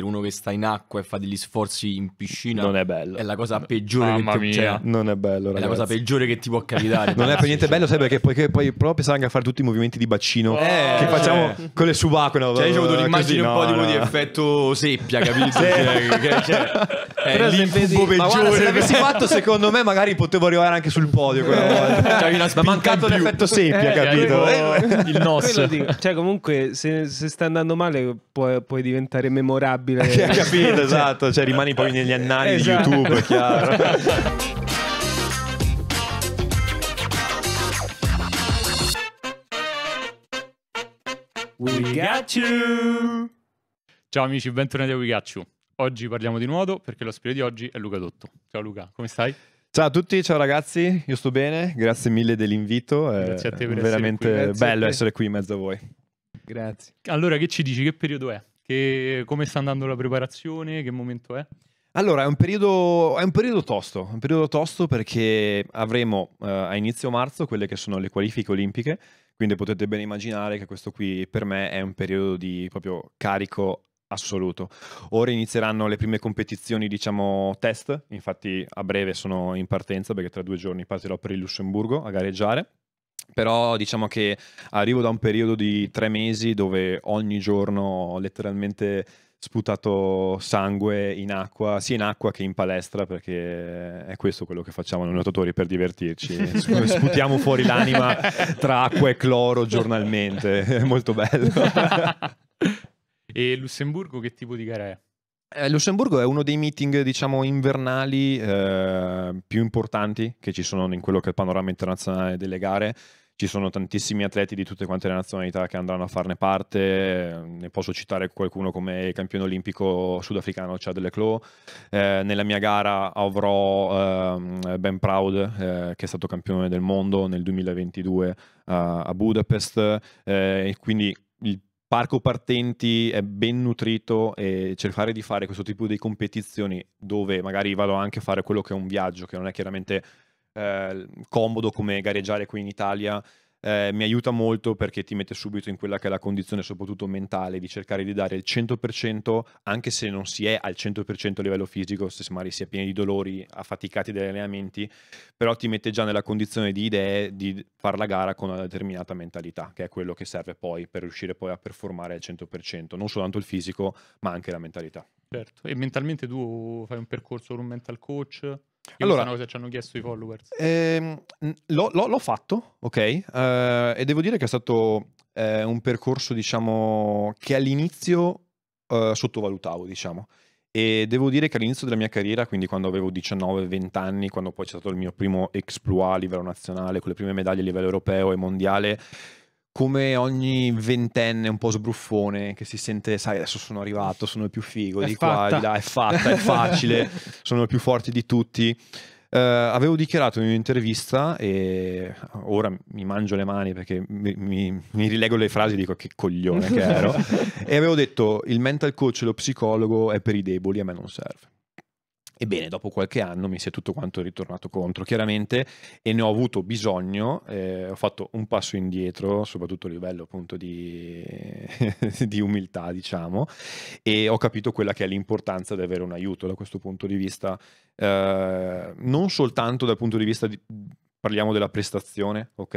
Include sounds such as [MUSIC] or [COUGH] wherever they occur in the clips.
per uno che sta in acqua e fa degli sforzi in piscina. Non è bello. È la cosa peggiore Mamma che ti mia. Cioè, non è bello, ragazzi. È la cosa peggiore che ti può capitare. [LAUGHS] non è per niente bello, sai, perché poi, poi proprio sarà anche a fare tutti i movimenti di bacino oh, che cioè. facciamo con le subacquee. No? Cioè, io ho avuto eh, un'immagine un po' no, tipo di effetto seppia, capito? sì. cioè, cioè, è [LAUGHS] Però eh, l'incubo vedi, peggiore. se l'avessi [LAUGHS] fatto, secondo me, magari potevo arrivare anche sul podio quella volta. Cioè, una Ma mancato l'effetto seppia, capito? Il nostro. Cioè, comunque, se, se sta andando male, puoi diventare memorabile ha Capito, [LAUGHS] esatto, cioè rimani poi negli annali esatto. di YouTube, è chiaro. We got you! Ciao amici, bentornati a We Got You. Oggi parliamo di nuoto perché lo spirito di oggi è Luca Dotto. Ciao Luca, come stai? Ciao a tutti, ciao ragazzi, io sto bene, grazie mille dell'invito. Grazie a te per È veramente essere bello essere qui in mezzo a voi. Grazie. Allora, che ci dici? Che periodo è? Che, come sta andando la preparazione? Che momento è? Allora, è un, periodo, è un periodo, tosto, un periodo tosto perché avremo eh, a inizio marzo quelle che sono le qualifiche olimpiche, quindi potete ben immaginare che questo qui per me è un periodo di proprio carico assoluto. Ora inizieranno le prime competizioni, diciamo, test, infatti a breve sono in partenza perché tra due giorni partirò per il Lussemburgo a gareggiare però diciamo che arrivo da un periodo di tre mesi dove ogni giorno ho letteralmente sputato sangue in acqua, sia in acqua che in palestra, perché è questo quello che facciamo noi nuotatori per divertirci. [LAUGHS] Sputiamo fuori l'anima tra acqua e cloro giornalmente, [LAUGHS] è molto bello. e Lussemburgo che tipo di gara è? Eh, Lussemburgo è uno dei meeting, diciamo, invernali eh, più importanti che ci sono in quello che è il panorama internazionale delle gare. Ci sono tantissimi atleti di tutte quante le nazionalità che andranno a farne parte, eh, ne posso citare qualcuno come il campione olimpico sudafricano Chad Leclos. Eh, nella mia gara avrò ehm, Ben Proud, eh, che è stato campione del mondo nel 2022 a, eh, a Budapest, quindi parco partenti è ben nutrito e cercare di fare questo tipo di competizioni dove magari vado anche a fare quello che è un viaggio, che non è chiaramente eh, comodo come gareggiare qui in Italia, eh, mi aiuta molto perché ti mette subito in quella che è la condizione soprattutto mentale di cercare di dare il 100% anche se non si è al 100% a livello fisico, se magari si è pieni di dolori, affaticati dagli allenamenti, però ti mette già nella condizione di idee di fare la gara con una determinata mentalità, che è quello che serve poi per riuscire poi a performare al 100%, non soltanto il fisico ma anche la mentalità. Certo, e mentalmente tu fai un percorso con un mental coach? Io allora, cosa ci hanno chiesto i followers. Ehm, l'ho, l'ho, l'ho, fatto, ok, eh, e devo dire che è stato eh, un percorso, diciamo, che all'inizio eh, sottovalutavo, diciamo. E devo dire che all'inizio della mia carriera, quindi quando avevo 19-20 anni, quando poi c'è stato il mio primo exploit a livello nazionale, con le prime medaglie a livello europeo e mondiale, come ogni ventenne un po' sbruffone che si sente, sai, adesso sono arrivato, sono il più figo, è di fatta. qua, di là, è fatta, è facile, [LAUGHS] sono il più forte di tutti. Uh, avevo dichiarato in un'intervista e ora mi mangio le mani perché mi, mi, mi rilego le frasi e dico che coglione che ero [LAUGHS] e avevo detto il mental coach lo psicologo è per i deboli a me non serve Ebbene, dopo qualche anno mi si è tutto quanto ritornato contro, chiaramente, e ne ho avuto bisogno, eh, ho fatto un passo indietro, soprattutto a livello appunto di, [LAUGHS] di, umiltà, diciamo, e ho capito quella che è l'importanza di avere un aiuto da questo punto di vista, eh, non soltanto dal punto di vista di, parliamo della prestazione, ok?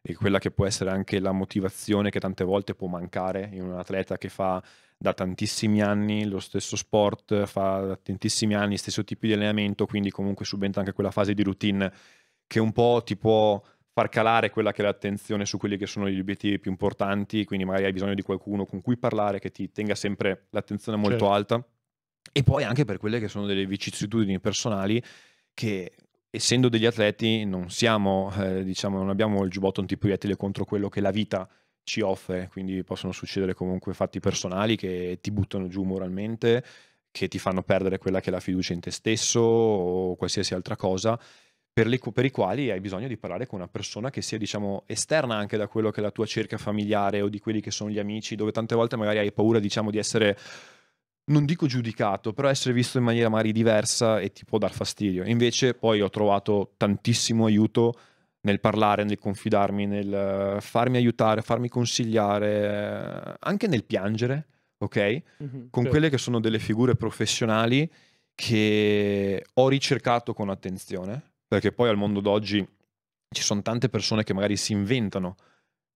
E quella che può essere anche la motivazione che tante volte può mancare in un atleta che fa da tantissimi anni lo stesso sport, fa da tantissimi anni lo stesso tipo di allenamento, quindi comunque subentra anche quella fase di routine che un po' ti può far calare quella che è l'attenzione su quelli che sono gli obiettivi più importanti, quindi magari hai bisogno di qualcuno con cui parlare che ti tenga sempre l'attenzione molto certo. alta e poi anche per quelle che sono delle vicissitudini personali che essendo degli atleti non siamo, eh, diciamo, non abbiamo il giubbotto antiproiettile contro quello che la vita ci offre, quindi possono succedere comunque fatti personali che ti buttano giù moralmente, che ti fanno perdere quella che è la fiducia in te stesso o qualsiasi altra cosa, per, le, per i quali hai bisogno di parlare con una persona che sia diciamo esterna anche da quello che è la tua cerca familiare o di quelli che sono gli amici, dove tante volte magari hai paura diciamo di essere non dico giudicato, però essere visto in maniera magari diversa e ti può dar fastidio. Invece poi ho trovato tantissimo aiuto nel parlare, nel confidarmi, nel eh, farmi aiutare, farmi consigliare, eh, anche nel piangere, ok? Mm-hmm, Con certo. quelle che sono delle figure professionali che ho ricercato con attenzione, perché poi al mondo d'oggi ci sono tante persone che magari si inventano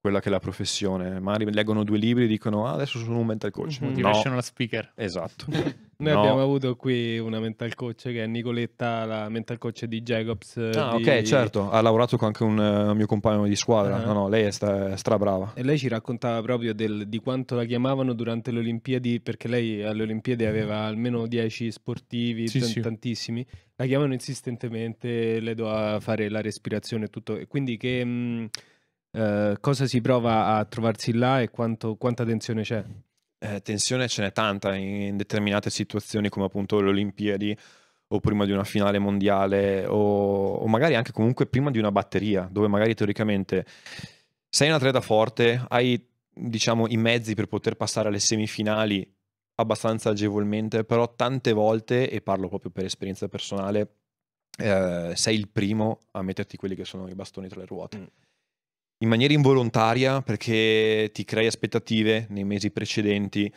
quella che è la professione. Magari leggono due libri e dicono ah, adesso sono un mental coach. Mm-hmm. Motivational no. speaker. Esatto. [LAUGHS] Noi no. abbiamo avuto qui una mental coach che è Nicoletta, la mental coach di Jacobs. Eh, ah, di... ok, certo. Ha lavorato con anche un, un eh, mio compagno di squadra. Uh-huh. No, no, lei è sta, strabrava. E lei ci raccontava proprio del, di quanto la chiamavano durante le Olimpiadi, perché lei alle Olimpiadi aveva almeno 10 sportivi, sì, t- sì. tantissimi. La chiamano insistentemente, le do a fare la respirazione e tutto. Quindi che... Mh, mm, eh, cosa si prova a trovarsi là e quanto, quanta tensione c'è? Eh, tensione ce n'è tanta in, in determinate situazioni come appunto le Olimpiadi o prima di una finale mondiale o, o magari anche comunque prima di una batteria dove magari teoricamente sei un atleta forte, hai diciamo i mezzi per poter passare alle semifinali abbastanza agevolmente, però tante volte, e parlo proprio per esperienza personale, eh, sei il primo a metterti quelli che sono i bastoni tra le ruote. Mm in maniera involontaria perché ti crei aspettative nei mesi precedenti,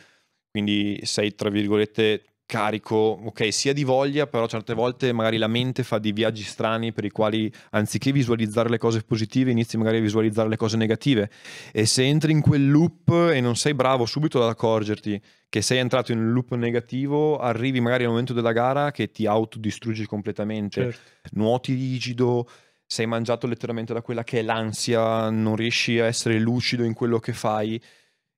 quindi sei tra virgolette carico, ok, sia di voglia, però certe volte magari la mente fa dei viaggi strani per i quali anziché visualizzare le cose positive inizi magari a visualizzare le cose negative e se entri in quel loop e non sei bravo subito ad accorgerti che sei entrato in un loop negativo, arrivi magari al momento della gara che ti autodistruggi completamente, certo. nuoti rigido, sei mangiato letteralmente da quella che è l'ansia, non riesci a essere lucido in quello che fai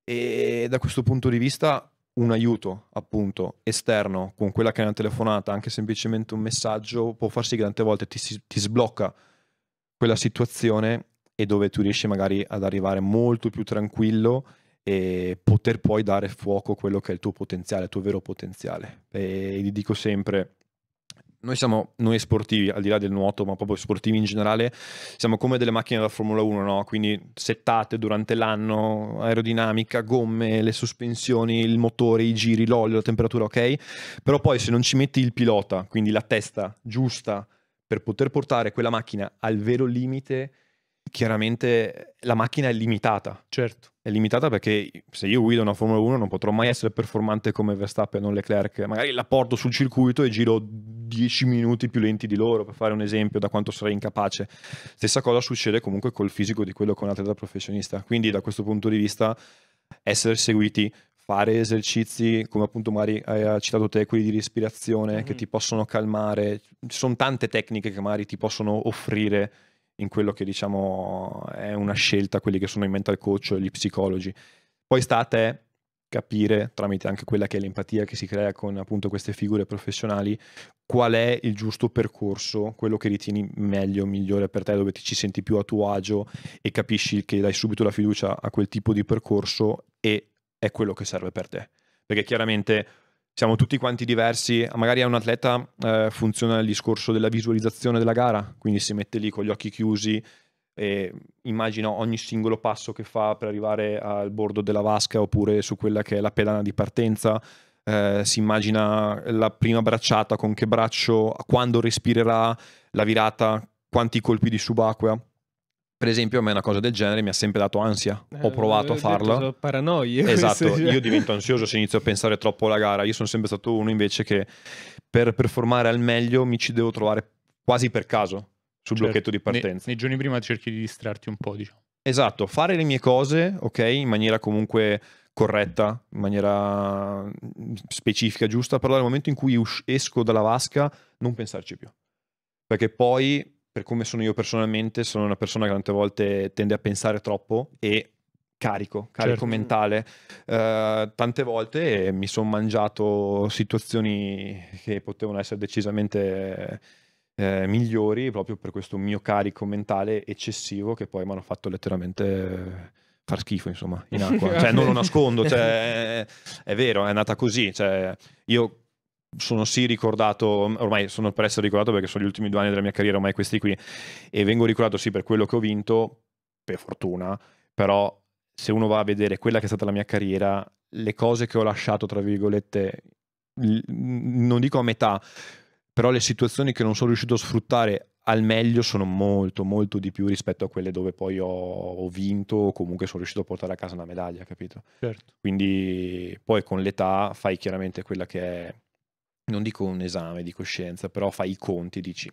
e da questo punto di vista un aiuto appunto esterno con quella che è una telefonata, anche semplicemente un messaggio può far sì che tante volte ti, ti sblocca quella situazione e dove tu riesci magari ad arrivare molto più tranquillo e poter poi dare fuoco a quello che è il tuo potenziale, il tuo vero potenziale. E gli dico sempre, noi siamo, noi sportivi, al di là del nuoto, ma proprio sportivi in generale, siamo come delle macchine da Formula 1, no? quindi settate durante l'anno, aerodinamica, gomme, le sospensioni, il motore, i giri, l'olio, la temperatura, ok? Però poi se non ci metti il pilota, quindi la testa giusta per poter portare quella macchina al vero limite, chiaramente la macchina è limitata. Certo è limitata perché se io guido una Formula 1 non potrò mai essere performante come Verstappen o Leclerc. Magari la porto sul circuito e giro 10 minuti più lenti di loro, per fare un esempio da quanto sarei incapace. Stessa cosa succede comunque col fisico di quello che un atleta professionista. Quindi da questo punto di vista essere seguiti, fare esercizi come appunto Mari hai citato te, quelli di respirazione mm-hmm. che ti possono calmare. Ci sono tante tecniche che Mari ti possono offrire in quello che diciamo è una scelta, quelli che sono i mental coach o gli psicologi. Poi sta a te capire, tramite anche quella che è l'empatia che si crea con appunto queste figure professionali, qual è il giusto percorso, quello che ritieni meglio, migliore per te, dove ti ci senti più a tuo agio e capisci che dai subito la fiducia a quel tipo di percorso e è quello che serve per te. Perché chiaramente siamo tutti quanti diversi, magari a un atleta eh, funziona il discorso della visualizzazione della gara, quindi si mette lì con gli occhi chiusi e immagina ogni singolo passo che fa per arrivare al bordo della vasca oppure su quella che è la pedana di partenza, eh, si immagina la prima bracciata con che braccio, quando respirerà, la virata, quanti colpi di subacquea per esempio, a me una cosa del genere mi ha sempre dato ansia. Ho eh, provato eh, a farla. Sono paranoie. [LAUGHS] Esatto, io divento ansioso se inizio a pensare troppo alla gara. Io sono sempre stato uno invece che per performare al meglio mi ci devo trovare quasi per caso sul certo. blocchetto di partenza. Ne, nei giorni prima cerchi di distrarti un po', diciamo. Esatto, fare le mie cose, ok, in maniera comunque corretta, in maniera mm, specifica, giusta, però nel momento in cui esco dalla vasca non pensarci più. Perché poi per come sono io personalmente, sono una persona che tante volte tende a pensare troppo e carico, carico certo. mentale. Uh, tante volte mi sono mangiato situazioni che potevano essere decisamente eh, migliori proprio per questo mio carico mentale eccessivo che poi mi hanno fatto letteralmente far schifo, insomma, in acqua. [LAUGHS] cioè, non lo nascondo, [LAUGHS] cioè, è vero, è nata così. Cioè, io sono sì ricordato, ormai sono per essere ricordato perché sono gli ultimi due anni della mia carriera, ormai questi qui, e vengo ricordato sì per quello che ho vinto, per fortuna, però se uno va a vedere quella che è stata la mia carriera, le cose che ho lasciato, tra virgolette, non dico a metà, però le situazioni che non sono riuscito a sfruttare al meglio sono molto, molto di più rispetto a quelle dove poi ho, ho vinto o comunque sono riuscito a portare a casa una medaglia, capito? Certo. Quindi poi con l'età fai chiaramente quella che è non dico un esame di coscienza, però fai i conti, dici.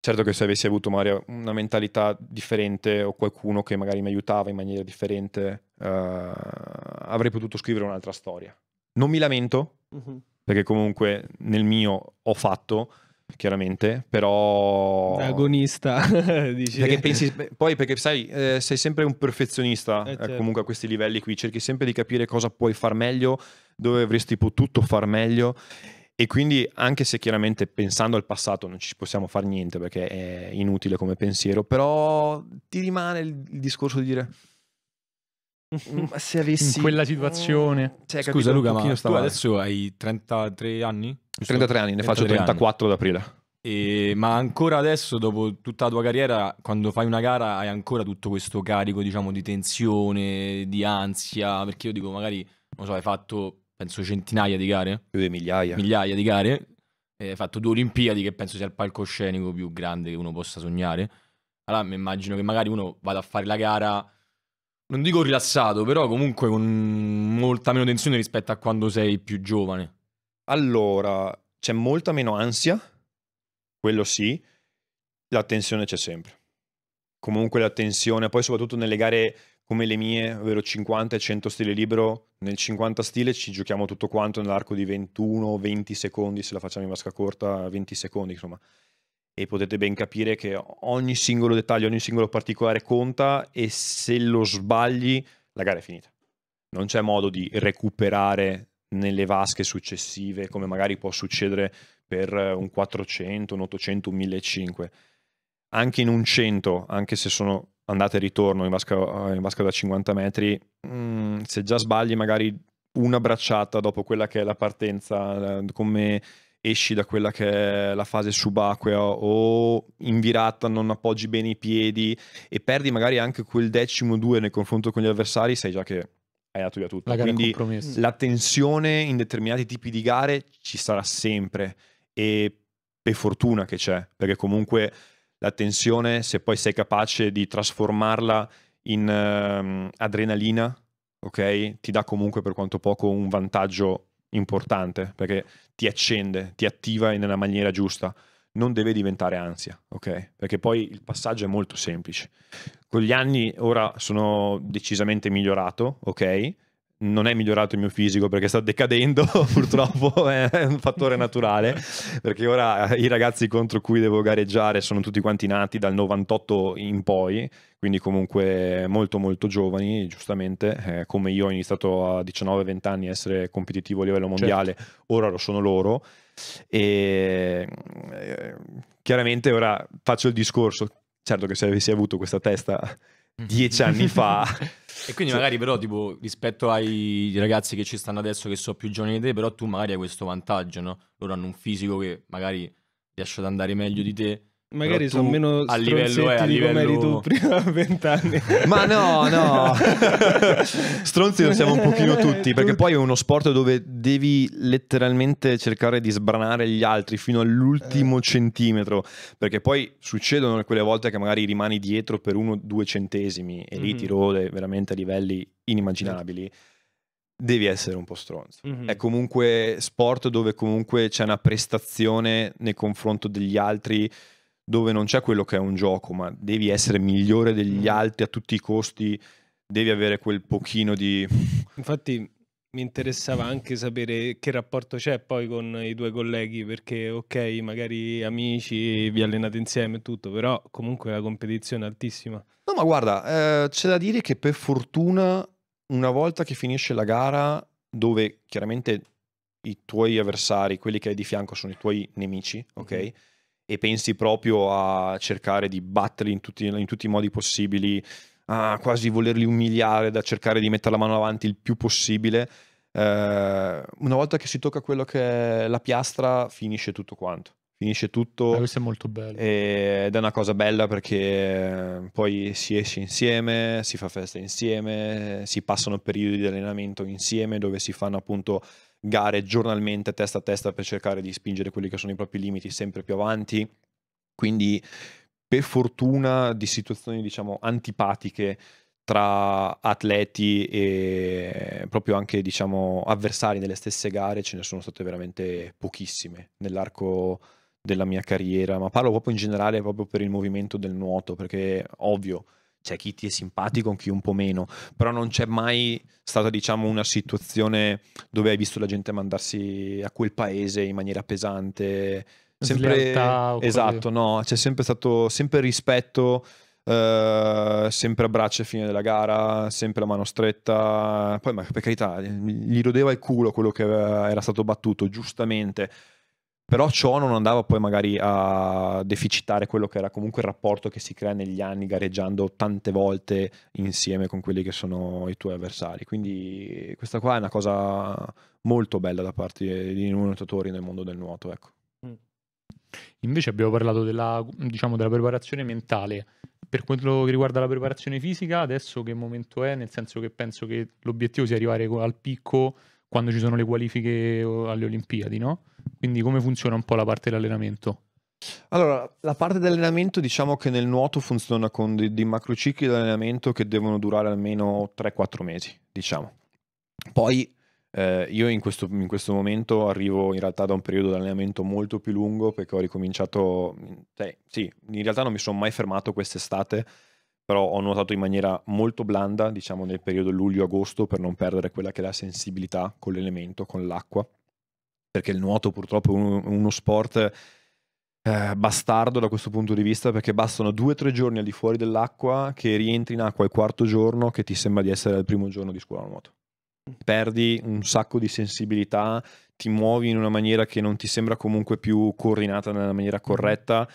Certo che se avessi avuto magari una mentalità differente o qualcuno che magari mi aiutava in maniera differente, uh, avrei potuto scrivere un'altra storia. Non mi lamento, uh -huh. perché comunque nel mio ho fatto, chiaramente, però... Agonista, [LAUGHS] dici. Perché pensi, poi perché sai, eh, sei sempre un perfezionista eh, eh, certo. comunque a questi livelli qui, cerchi sempre di capire cosa puoi far meglio, dove avresti potuto far meglio e quindi anche se chiaramente pensando al passato non ci possiamo fare niente perché è inutile come pensiero, però ti rimane il discorso di dire Mm, se avessi in quella situazione. Cioè, Scusa Luca, ma tu adesso hai 33 anni? 33 anni, ne 33 faccio 34 ad aprile. E, ma ancora adesso, dopo tutta la tua carriera, quando fai una gara hai ancora tutto questo carico, diciamo, di tensione, di ansia, perché io dico, magari, non so, hai fatto, penso, centinaia di gare? più di migliaia. Migliaia di gare. hai fatto due Olimpiadi, che penso sia il palcoscenico più grande che uno possa sognare. Allora mi immagino che magari uno vada a fare la gara non dico rilassato, però comunque con molta meno tensione rispetto a quando sei più giovane. Allora, c'è molta meno ansia, quello sì, la tensione c'è sempre. Comunque la tensione, poi soprattutto nelle gare come le mie, ovvero 50 e 100 stile libero, nel 50 stile ci giochiamo tutto quanto nell'arco di 21-20 secondi, se la facciamo in vasca corta 20 secondi, insomma e potete ben capire che ogni singolo dettaglio, ogni singolo particolare conta e se lo sbagli la gara è finita. Non c'è modo di recuperare nelle vasche successive come magari può succedere per eh, un 400, un 800, un 1500. Anche in un 100, anche se sono andate e ritorno in vasca, eh, in vasca da 50 metri, mm, se già sbagli magari una bracciata dopo quella che è la partenza, eh, come esci da quella che è la fase subacquea o in virata non appoggi bene i piedi e perdi magari anche quel decimo due nel confronto con gli avversari, sai già che hai dato via tutto. La Quindi la tensione in determinati tipi di gare ci sarà sempre e per fortuna che c'è, perché comunque la tensione, se poi sei capace di trasformarla in um, adrenalina, ok, ti dà comunque per quanto poco un vantaggio importante, perché ti accende, ti attiva nella maniera giusta. Non deve diventare ansia, ok? Perché poi il passaggio è molto semplice. Con gli anni ora sono decisamente migliorato, ok? non è migliorato il mio fisico perché sta decadendo [LAUGHS] purtroppo è un fattore naturale perché ora eh, i ragazzi contro cui devo gareggiare sono tutti quanti nati dal 98 in poi quindi comunque molto molto giovani giustamente eh, come io ho iniziato a 19-20 anni a essere competitivo a livello certo. mondiale certo. ora lo sono loro e eh, chiaramente ora faccio il discorso certo che se avessi avuto questa testa dieci anni [LAUGHS] fa. E quindi magari però tipo rispetto ai ragazzi che ci stanno adesso che sono più giovani di te, però tu magari hai questo vantaggio, no? Loro hanno un fisico che magari riesce ad andare meglio di te Magari sono meno a livello, eh, a livello... eri tu prima a vent'anni. Ma no, no. stronzi lo siamo un pochino [LAUGHS] tutti, perché poi è uno sport dove devi letteralmente cercare di sbranare gli altri fino all'ultimo eh. centimetro, perché poi succedono quelle volte che magari rimani dietro per uno o due centesimi e lì mm-hmm. ti rode veramente a livelli inimmaginabili. Certo. Devi essere un po' stronzo. Mm-hmm. È comunque sport dove comunque c'è una prestazione nei confronto degli altri dove non c'è quello che è un gioco, ma devi essere migliore degli mm. altri a tutti i costi, devi avere quel pochino di... [LAUGHS] Infatti mi interessava anche sapere che rapporto c'è poi con i due colleghi, perché ok, magari amici, vi allenate insieme e tutto, però comunque la competizione è altissima. No, ma guarda, eh, c'è da dire che per fortuna una volta che finisce la gara, dove chiaramente i tuoi avversari, quelli che hai di fianco, sono i tuoi nemici, ok? Mm-hmm e pensi proprio a cercare di batterli in tutti, in tutti i modi possibili, a quasi volerli umiliare, da cercare di mettere la mano avanti il più possibile. Eh, una volta che si tocca quello che è la piastra, finisce tutto quanto finisce tutto. Eh, questo è molto bello. Ed è una cosa bella perché eh, poi si esce insieme, si fa festa insieme, si passano periodi di allenamento insieme dove si fanno appunto gare giornalmente testa a testa per cercare di spingere quelli che sono i propri limiti sempre più avanti. Quindi per fortuna di situazioni diciamo antipatiche tra atleti e proprio anche diciamo avversari nelle stesse gare ce ne sono state veramente pochissime nell'arco della mia carriera, ma parlo proprio in generale proprio per il movimento del nuoto, perché ovvio c'è chi ti è simpatico, chi un po' meno, però non c'è mai stata diciamo una situazione dove hai visto la gente mandarsi a quel paese in maniera pesante, sempre Slialtà, esatto, no, c'è sempre stato sempre rispetto Uh, sempre abbraccio braccia a fine della gara, sempre la mano stretta. Poi, ma per carità, gli rodeva il culo quello che era stato battuto, giustamente. Però ciò non andava poi magari a deficitare quello che era comunque il rapporto che si crea negli anni gareggiando tante volte insieme con quelli che sono i tuoi avversari. Quindi questa qua è una cosa molto bella da parte di nuotatori nel mondo del nuoto. Ecco. Mm. Invece abbiamo parlato della, diciamo, della, preparazione mentale. Per quello che riguarda la preparazione fisica, adesso che momento è? Nel senso che penso che l'obiettivo sia arrivare al picco quando ci sono le qualifiche alle Olimpiadi, no? Quindi come funziona un po' la parte dell'allenamento? Allora, la parte dell'allenamento diciamo che nel nuoto funziona con dei, dei macrocicli di allenamento che devono durare almeno 3-4 mesi, diciamo. Poi eh, io in questo, in questo, momento arrivo in realtà da un periodo di allenamento molto più lungo perché ho ricominciato, eh, sì, in realtà non mi sono mai fermato quest'estate però ho nuotato in maniera molto blanda, diciamo nel periodo luglio-agosto, per non perdere quella che è la sensibilità con l'elemento, con l'acqua, perché il nuoto purtroppo è uno sport eh, bastardo da questo punto di vista, perché bastano due o tre giorni al di fuori dell'acqua che rientri in acqua il quarto giorno che ti sembra di essere al primo giorno di scuola nuoto. Perdi un sacco di sensibilità, ti muovi in una maniera che non ti sembra comunque più coordinata nella maniera corretta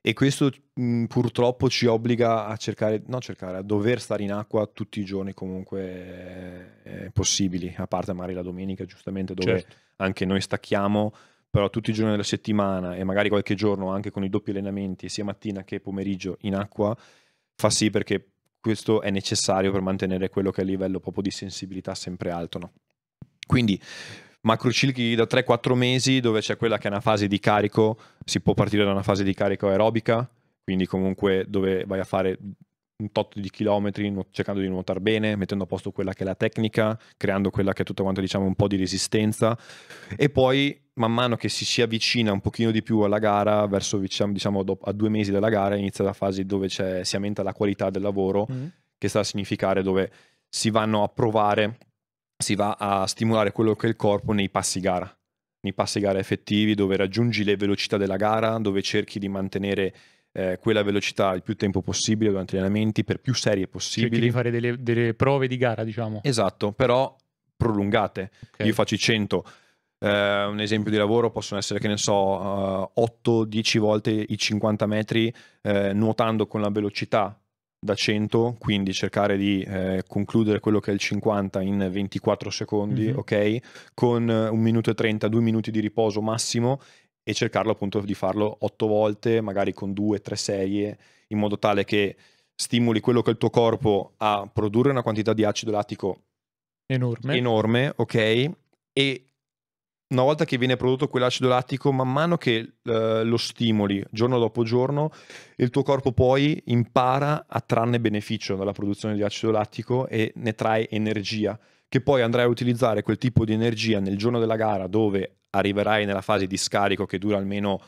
e questo mh, mhmm, purtroppo ci obbliga a cercare, no cercare, a dover stare in acqua tutti i giorni comunque eh, possibili, a parte magari la domenica giustamente dove certo. anche noi stacchiamo, però tutti i giorni della settimana e magari qualche giorno anche con i doppi allenamenti sia mattina che pomeriggio in acqua fa sì perché questo è necessario per mantenere quello che è il livello proprio di sensibilità sempre alto. No? Quindi macro cicli da 3-4 mesi dove c'è quella che è una fase di carico, si può partire da una fase di carico aerobica, quindi comunque dove vai a fare un tot di chilometri cercando di nuotare bene, mettendo a posto quella che è la tecnica, creando quella che è tutto quanto diciamo un po' di resistenza e poi man mano che si si avvicina un pochino di più alla gara, verso diciamo, diciamo a due mesi dalla gara inizia la fase dove si aumenta la qualità del lavoro, mm. che sta a significare dove si vanno a provare si va a stimolare quello che è il corpo nei passi gara, nei passi gara effettivi dove raggiungi le velocità della gara, dove cerchi di mantenere eh, quella velocità il più tempo possibile durante gli allenamenti, per più serie possibili. Cerchi di fare delle, delle prove di gara, diciamo. Esatto, però prolungate. Okay. Io faccio i 100. Eh, un esempio di lavoro possono essere, che ne so, uh, eh, 8-10 volte i 50 metri eh, nuotando con la velocità da 100, quindi cercare di eh, concludere quello che è il 50 in 24 secondi, mm-hmm. ok? Con eh, un minuto e 30, due minuti di riposo massimo e cercarlo appunto di farlo otto volte, magari con due, tre serie, in modo tale che stimoli quello che è il tuo corpo a produrre una quantità di acido lattico enorme, enorme ok? E una volta che viene prodotto quell'acido lattico, man mano che eh, lo stimoli giorno dopo giorno, il tuo corpo poi impara a trarne beneficio dalla produzione di acido lattico e ne trae energia, che poi andrai a utilizzare quel tipo di energia nel giorno della gara dove arriverai nella fase di scarico che dura almeno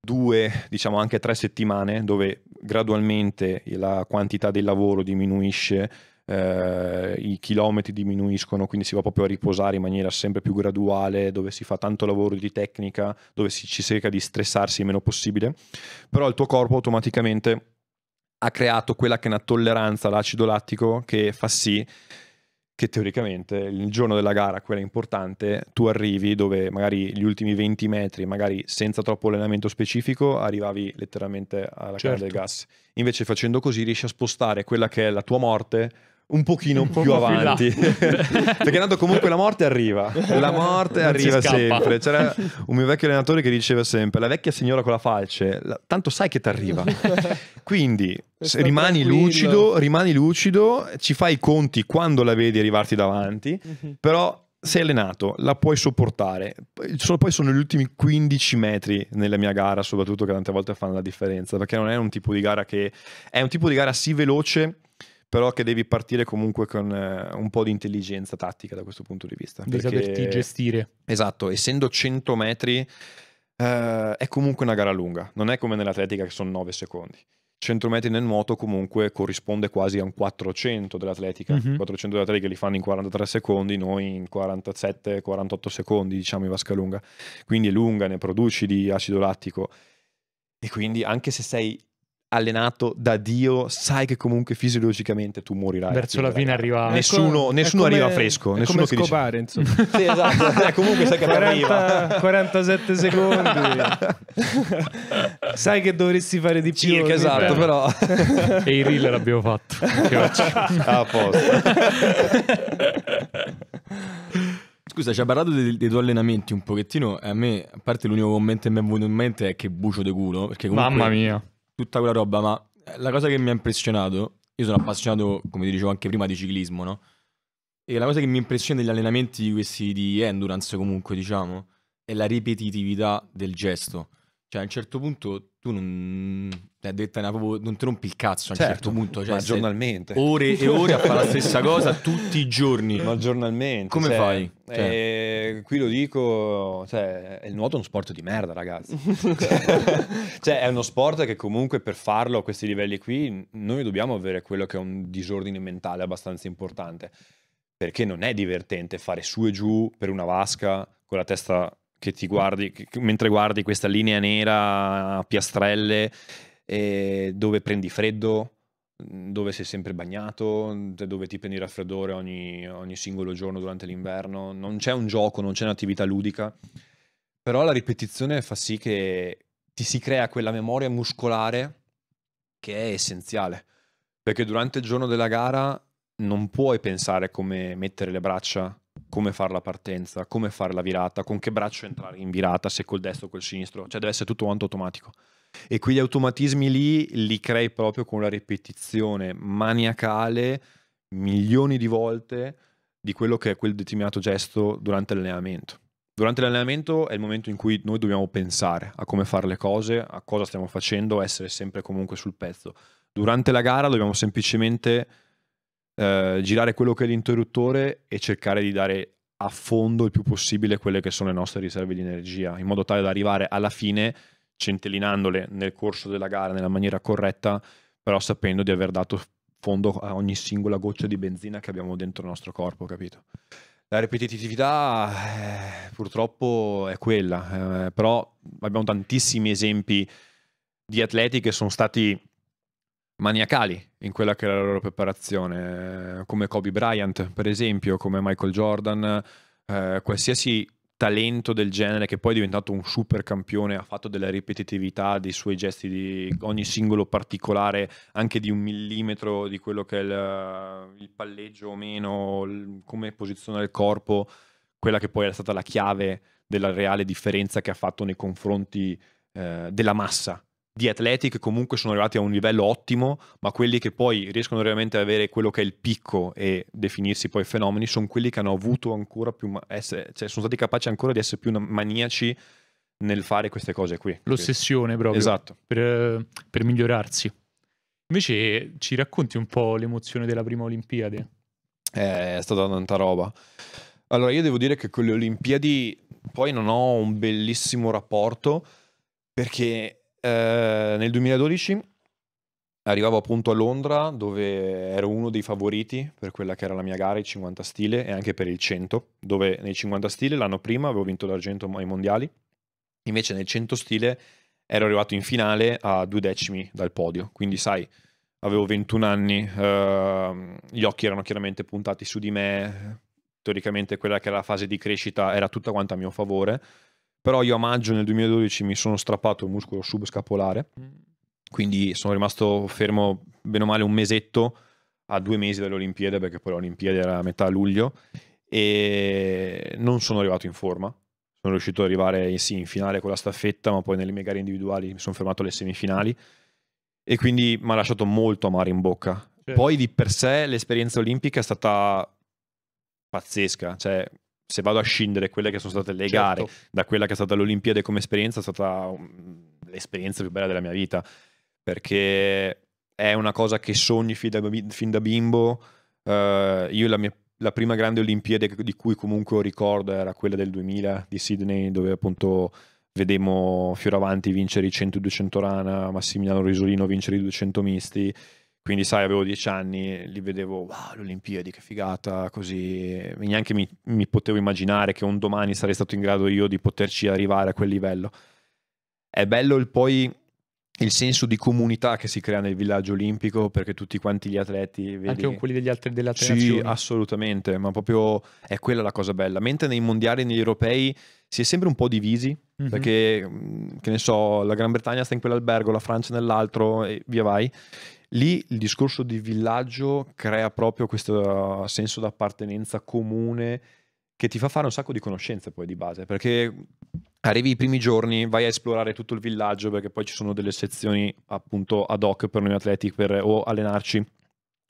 due, diciamo anche tre settimane, dove gradualmente la quantità del lavoro diminuisce eh, i chilometri diminuiscono, quindi si va proprio a riposare in maniera sempre più graduale, dove si fa tanto lavoro di tecnica, dove si, si cerca di stressarsi il meno possibile, però il tuo corpo automaticamente ha creato quella che è una tolleranza all'acido lattico che fa sì che teoricamente il giorno della gara, quella importante, tu arrivi dove magari gli ultimi 20 metri, magari senza troppo allenamento specifico, arrivavi letteralmente alla certo. gara del gas. Invece facendo così riesci a spostare quella che è la tua morte un pochino un po più avanti. [LAUGHS] Perché tanto comunque la morte arriva. [LAUGHS] La morte arriva sempre. C'era [LAUGHS] un mio vecchio allenatore che diceva sempre: la vecchia signora con la falce, la, tanto sai che ti arriva. Quindi rimani tranquillo. lucido, rimani lucido, ci fai i conti quando la vedi arrivarti davanti, uh-huh. però sei allenato, la puoi sopportare. Solo poi sono gli ultimi 15 metri nella mia gara, soprattutto che tante volte fanno la differenza, perché non è un tipo di gara che è un tipo di gara sì veloce però che devi partire comunque con eh, un po' di intelligenza tattica da questo punto di vista. Devi perché... saperti gestire. Esatto, essendo 100 metri eh, è comunque una gara lunga, non è come nell'atletica che sono 9 secondi. 100 metri nel nuoto comunque corrisponde quasi a un 400 dell'atletica, mm-hmm. 400 dell'atletica li fanno in 43 secondi, noi in 47-48 secondi diciamo in vasca lunga, quindi è lunga, ne produci di acido lattico e quindi anche se sei allenato da Dio, sai che comunque fisiologicamente tu morirai. Verso la fine arriva. Nessuno, come, nessuno come, arriva fresco. nessuno come che scopare, dice... insomma. [LAUGHS] sì, esatto. eh, comunque sai che 40, 47 secondi. [LAUGHS] sai che dovresti fare di più. Circa, esatto, però. [LAUGHS] e i reel l'abbiamo fatto. a posto. Scusa, ci ha parlato dei, dei, tuoi allenamenti un pochettino. A me, a parte l'unico commento che mi è venuto in mente è che bucio de culo. Comunque... Mamma mia tutta quella roba, ma eh, la cosa che mi ha impressionato, io sono appassionato, come ti dicevo anche prima, di ciclismo, no? E la cosa che mi impressiona degli allenamenti di questi di endurance comunque, diciamo, è la ripetitività del gesto. Cioè, a un certo punto tu non. È detta una, proprio, non ti rompi il cazzo a un certo, certo punto. Cioè, giornalmente. Ore e ore a fare la stessa [LAUGHS] cosa tutti i giorni. Ma giornalmente. Come cioè, fai? Eh, cioè. Eh, qui lo dico, cioè, il nuoto è uno sport di merda, ragazzi. [LAUGHS] cioè, è uno sport che comunque per farlo a questi livelli qui noi dobbiamo avere quello che è un disordine mentale abbastanza importante. Perché non è divertente fare su e giù per una vasca con la testa che ti guardi, che, mentre guardi questa linea nera a piastrelle eh, dove prendi freddo, mm, dove sei sempre bagnato, mm, dove ti prendi raffreddore ogni, ogni singolo giorno durante l'inverno. Non c'è un gioco, non c'è un'attività ludica, però la ripetizione fa sì che ti si crea quella memoria muscolare che è essenziale, perché durante il giorno della gara non puoi pensare come mettere le braccia come fare la partenza, come fare la virata, con che braccio entrare in virata, se col destro o col sinistro, cioè deve essere tutto quanto automatico. E quegli automatismi lì li crei proprio con la ripetizione maniacale milioni di volte di quello che è quel determinato gesto durante l'allenamento. Durante l'allenamento è il momento in cui noi dobbiamo pensare a come fare le cose, a cosa stiamo facendo, essere sempre comunque sul pezzo. Durante la gara dobbiamo semplicemente eh, girare quello che è l'interruttore e cercare di dare a fondo il più possibile quelle che sono le nostre riserve di energia, in modo tale da arrivare alla fine centellinandole nel corso della gara nella maniera corretta, però sapendo di aver dato fondo a ogni singola goccia di benzina che abbiamo dentro il nostro corpo, capito? La ripetitività eh, purtroppo è quella, eh, però abbiamo tantissimi esempi di atleti che sono stati maniacali in quella che era la loro preparazione, eh, come Kobe Bryant per esempio, come Michael Jordan, eh, qualsiasi talento del genere che poi è diventato un super campione, ha fatto della ripetitività dei suoi gesti, di ogni singolo particolare, anche di un millimetro di quello che è il, il palleggio o meno, come posiziona il corpo, quella che poi è stata la chiave della reale differenza che ha fatto nei confronti eh, della massa di atleti che comunque sono arrivati a un livello ottimo, ma quelli che poi riescono veramente ad avere quello che è il picco e definirsi poi fenomeni sono quelli che hanno avuto ancora più, essere, cioè sono stati capaci ancora di essere più maniaci nel fare queste cose qui. L'ossessione proprio. Esatto. Per, per migliorarsi. Invece ci racconti un po' l'emozione della prima Olimpiade? Eh, è stata tanta roba. Allora io devo dire che con le Olimpiadi poi non ho un bellissimo rapporto perché eh, nel 2012 arrivavo appunto a Londra dove ero uno dei favoriti per quella che era la mia gara, il 50 stile e anche per il 100, dove nei 50 stile l'anno prima avevo vinto l'argento ai mondiali, invece nel 100 stile ero arrivato in finale a due decimi dal podio, quindi sai, avevo 21 anni, eh, gli occhi erano chiaramente puntati su di me, teoricamente quella che era la fase di crescita era tutta quanta a mio favore però io a maggio nel 2012 mi sono strappato il muscolo subscapolare, mm. quindi sono rimasto fermo bene o male un mesetto a due mesi dalle Olimpiadi, perché poi le Olimpiadi era a metà luglio, e non sono arrivato in forma. Sono riuscito ad arrivare sì, in finale con la staffetta, ma poi nelle mie gare individuali mi sono fermato alle semifinali e quindi mi ha lasciato molto amare in bocca. Certo. Poi di per sé l'esperienza olimpica è stata pazzesca, cioè se vado a scindere quelle che sono state le certo. gare da quella che è stata l'Olimpiade come esperienza, è stata um, l'esperienza più bella della mia vita, perché è una cosa che sogni fin da, fin da bimbo. Uh, io la, mia, la prima grande Olimpiade di cui comunque ricordo era quella del 2000 di Sydney, dove appunto vedemmo Fioravanti vincere i 100-200 rana, Massimiliano Risolino vincere i 200 misti quindi, sai, avevo dieci anni, li vedevo, wow, le Olimpiadi, che figata, così. E neanche mi, mi, potevo immaginare che un domani sarei stato in grado io di poterci arrivare a quel livello. È bello il, poi il senso di comunità che si crea nel villaggio olimpico, perché tutti quanti gli atleti... Vedi... Anche con quelli degli altri della Sì, assolutamente, ma proprio è quella la cosa bella. Mentre nei mondiali negli europei si è sempre un po' divisi, mm-hmm. perché, mhmm, che ne so, la Gran Bretagna sta in quell'albergo, la Francia nell'altro e via vai Lì il discorso di villaggio crea proprio questo uh, senso d'appartenenza comune che ti fa fare un sacco di conoscenze poi di base, perché arrivi i primi giorni, vai a esplorare tutto il villaggio perché poi ci sono delle sezioni appunto ad hoc per noi atleti per eh, o allenarci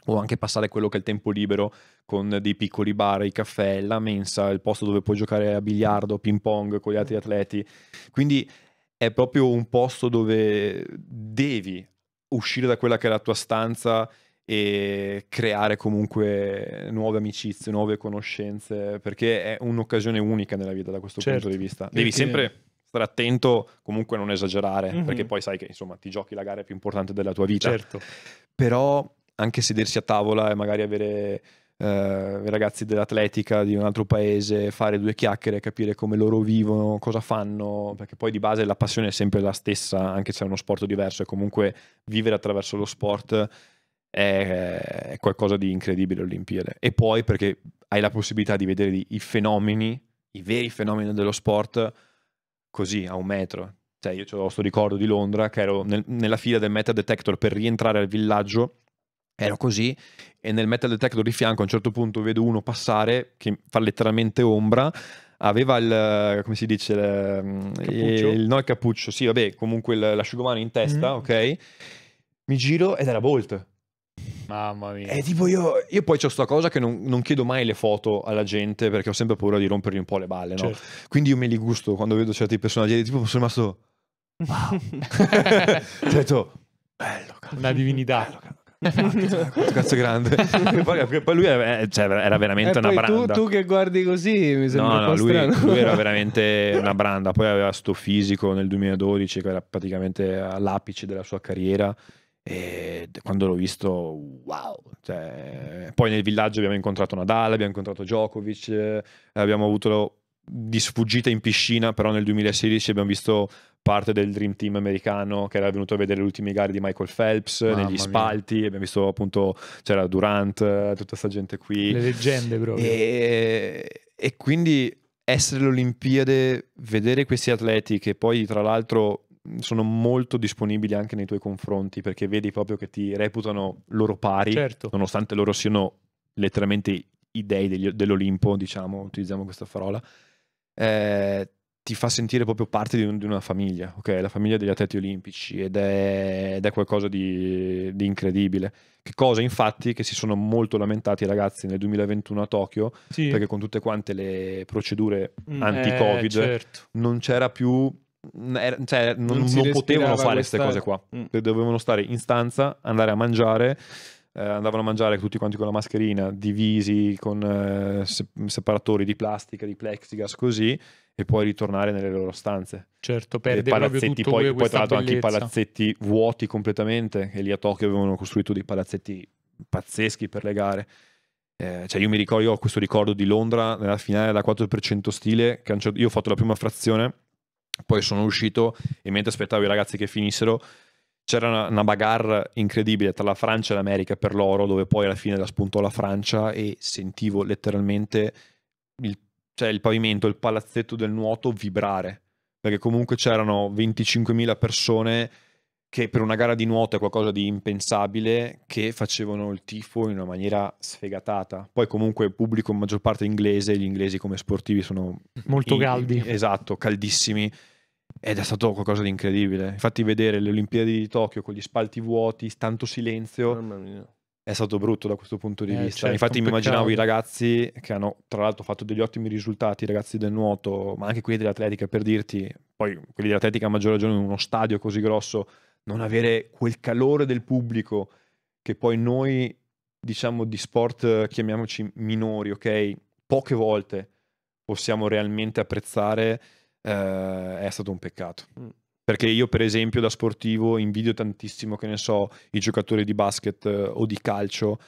o anche passare quello che è il tempo libero con dei piccoli bar, i caffè, la mensa, il posto dove puoi giocare a biliardo, ping pong con gli altri atleti. Quindi è proprio un posto dove devi uscire da quella che è la tua stanza e creare comunque nuove amicizie, nuove conoscenze, perché è un'occasione unica nella vita da questo certo. punto di vista. Devi perché... sempre stare attento, comunque non esagerare, mm-hmm. perché poi sai che insomma ti giochi la gara più importante della tua vita. Certo. Però anche sedersi a tavola e magari avere eh, ragazzi dell'atletica di un altro paese, fare due chiacchiere, capire come loro vivono, cosa fanno, perché poi di base la passione è sempre la stessa, anche se è uno sport diverso, e comunque vivere attraverso lo sport è, è qualcosa di incredibile Olimpiade. E poi perché hai la possibilità di vedere i fenomeni, i veri fenomeni dello sport, così a un metro. Cioè, io ho questo ricordo di Londra che ero nel, nella fila del Meta detector per rientrare al villaggio ero così e nel metal detector di fianco a un certo punto vedo uno passare che fa letteralmente ombra aveva il come si dice il, cappuccio. il no il cappuccio sì vabbè comunque l'asciugamano in testa mm. ok mi giro ed era Bolt Mamma mia. E tipo io, io poi c'ho sta cosa che non, non, chiedo mai le foto alla gente perché ho sempre paura di rompergli un po' le balle, no? Certo. Quindi io me li gusto quando vedo certi personaggi, tipo sono rimasto... [LAUGHS] Wow. [LAUGHS] Cioè, detto, bello, cavolo. Una divinità. Bello, cavolo. Quanto cazzo grande. [LAUGHS] poi, poi, lui era, cioè, era veramente e eh, una branda. Tu, tu, che guardi così mi sembra no, no, lui, lui, era [LAUGHS] veramente una branda. Poi aveva sto fisico nel 2012 che era praticamente all'apice della sua carriera. E quando l'ho visto, wow! Cioè, poi nel villaggio abbiamo incontrato Nadal, abbiamo incontrato Djokovic, eh, abbiamo avuto di sfuggita in piscina, però nel 2016 abbiamo visto parte del Dream Team americano che era venuto a vedere le ultime gare di Michael Phelps Mamma negli spalti, abbiamo visto appunto c'era Durant, eh, tutta questa gente qui. Le leggende proprio. E, e quindi essere l'Olimpiade, vedere questi atleti che poi tra l'altro sono molto disponibili anche nei tuoi confronti perché vedi proprio che ti reputano loro pari, certo. nonostante loro siano letteralmente i dei dell'Olimpo, diciamo, utilizziamo questa parola. Eh, ti fa sentire proprio parte di, un, di, una famiglia, ok? La famiglia degli atleti olimpici ed è, ed è qualcosa di, di, incredibile. Che cosa infatti che si sono molto lamentati i ragazzi nel 2021 a Tokyo, sì. perché con tutte quante le procedure mm, eh, anti-Covid eh, certo. non c'era più... cioè, non, non, non potevano fare queste cose qua. Mm. Cioè, dovevano stare in stanza, andare a mangiare. Eh, andavano a mangiare tutti quanti con la mascherina, divisi con eh, separatori di plastica, di plexigas, così e poi ritornare nelle loro stanze. Certo, perde palazzetti, poi, poi tra l'altro anche i palazzetti vuoti completamente, e lì a Tokyo avevano costruito dei palazzetti pazzeschi per le gare. Eh, cioè io mi ricordo, io ho questo ricordo di Londra nella finale da 4% stile, io ho fatto la prima frazione, poi sono uscito e mentre aspettavo i ragazzi che finissero c'era una, una, bagarre incredibile tra la Francia e l'America per l'oro, dove poi alla fine la spuntò la Francia e sentivo letteralmente il cioè il pavimento, il palazzetto del nuoto vibrare, perché comunque c'erano 25.000 persone che per una gara di nuoto è qualcosa di impensabile, che facevano il tifo in una maniera sfegatata. Poi comunque il pubblico in maggior parte inglese, gli inglesi come sportivi sono... Molto in, caldi. Esatto, caldissimi. Ed è stato qualcosa di incredibile. Infatti vedere le Olimpiadi di Tokyo con gli spalti vuoti, tanto silenzio, è stato brutto da questo punto di eh, vista. Certo, Infatti mi immaginavo i ragazzi che hanno tra l'altro fatto degli ottimi risultati, i ragazzi del nuoto, ma anche quelli dell'atletica per dirti, poi quelli dell'atletica a maggior ragione in uno stadio così grosso, non avere quel calore del pubblico che poi noi diciamo di sport chiamiamoci minori, ok? Poche volte possiamo realmente apprezzare eh, è stato un peccato. Mm. Perché io, per esempio, da sportivo invidio tantissimo, che ne so, i giocatori di basket eh, o di calcio,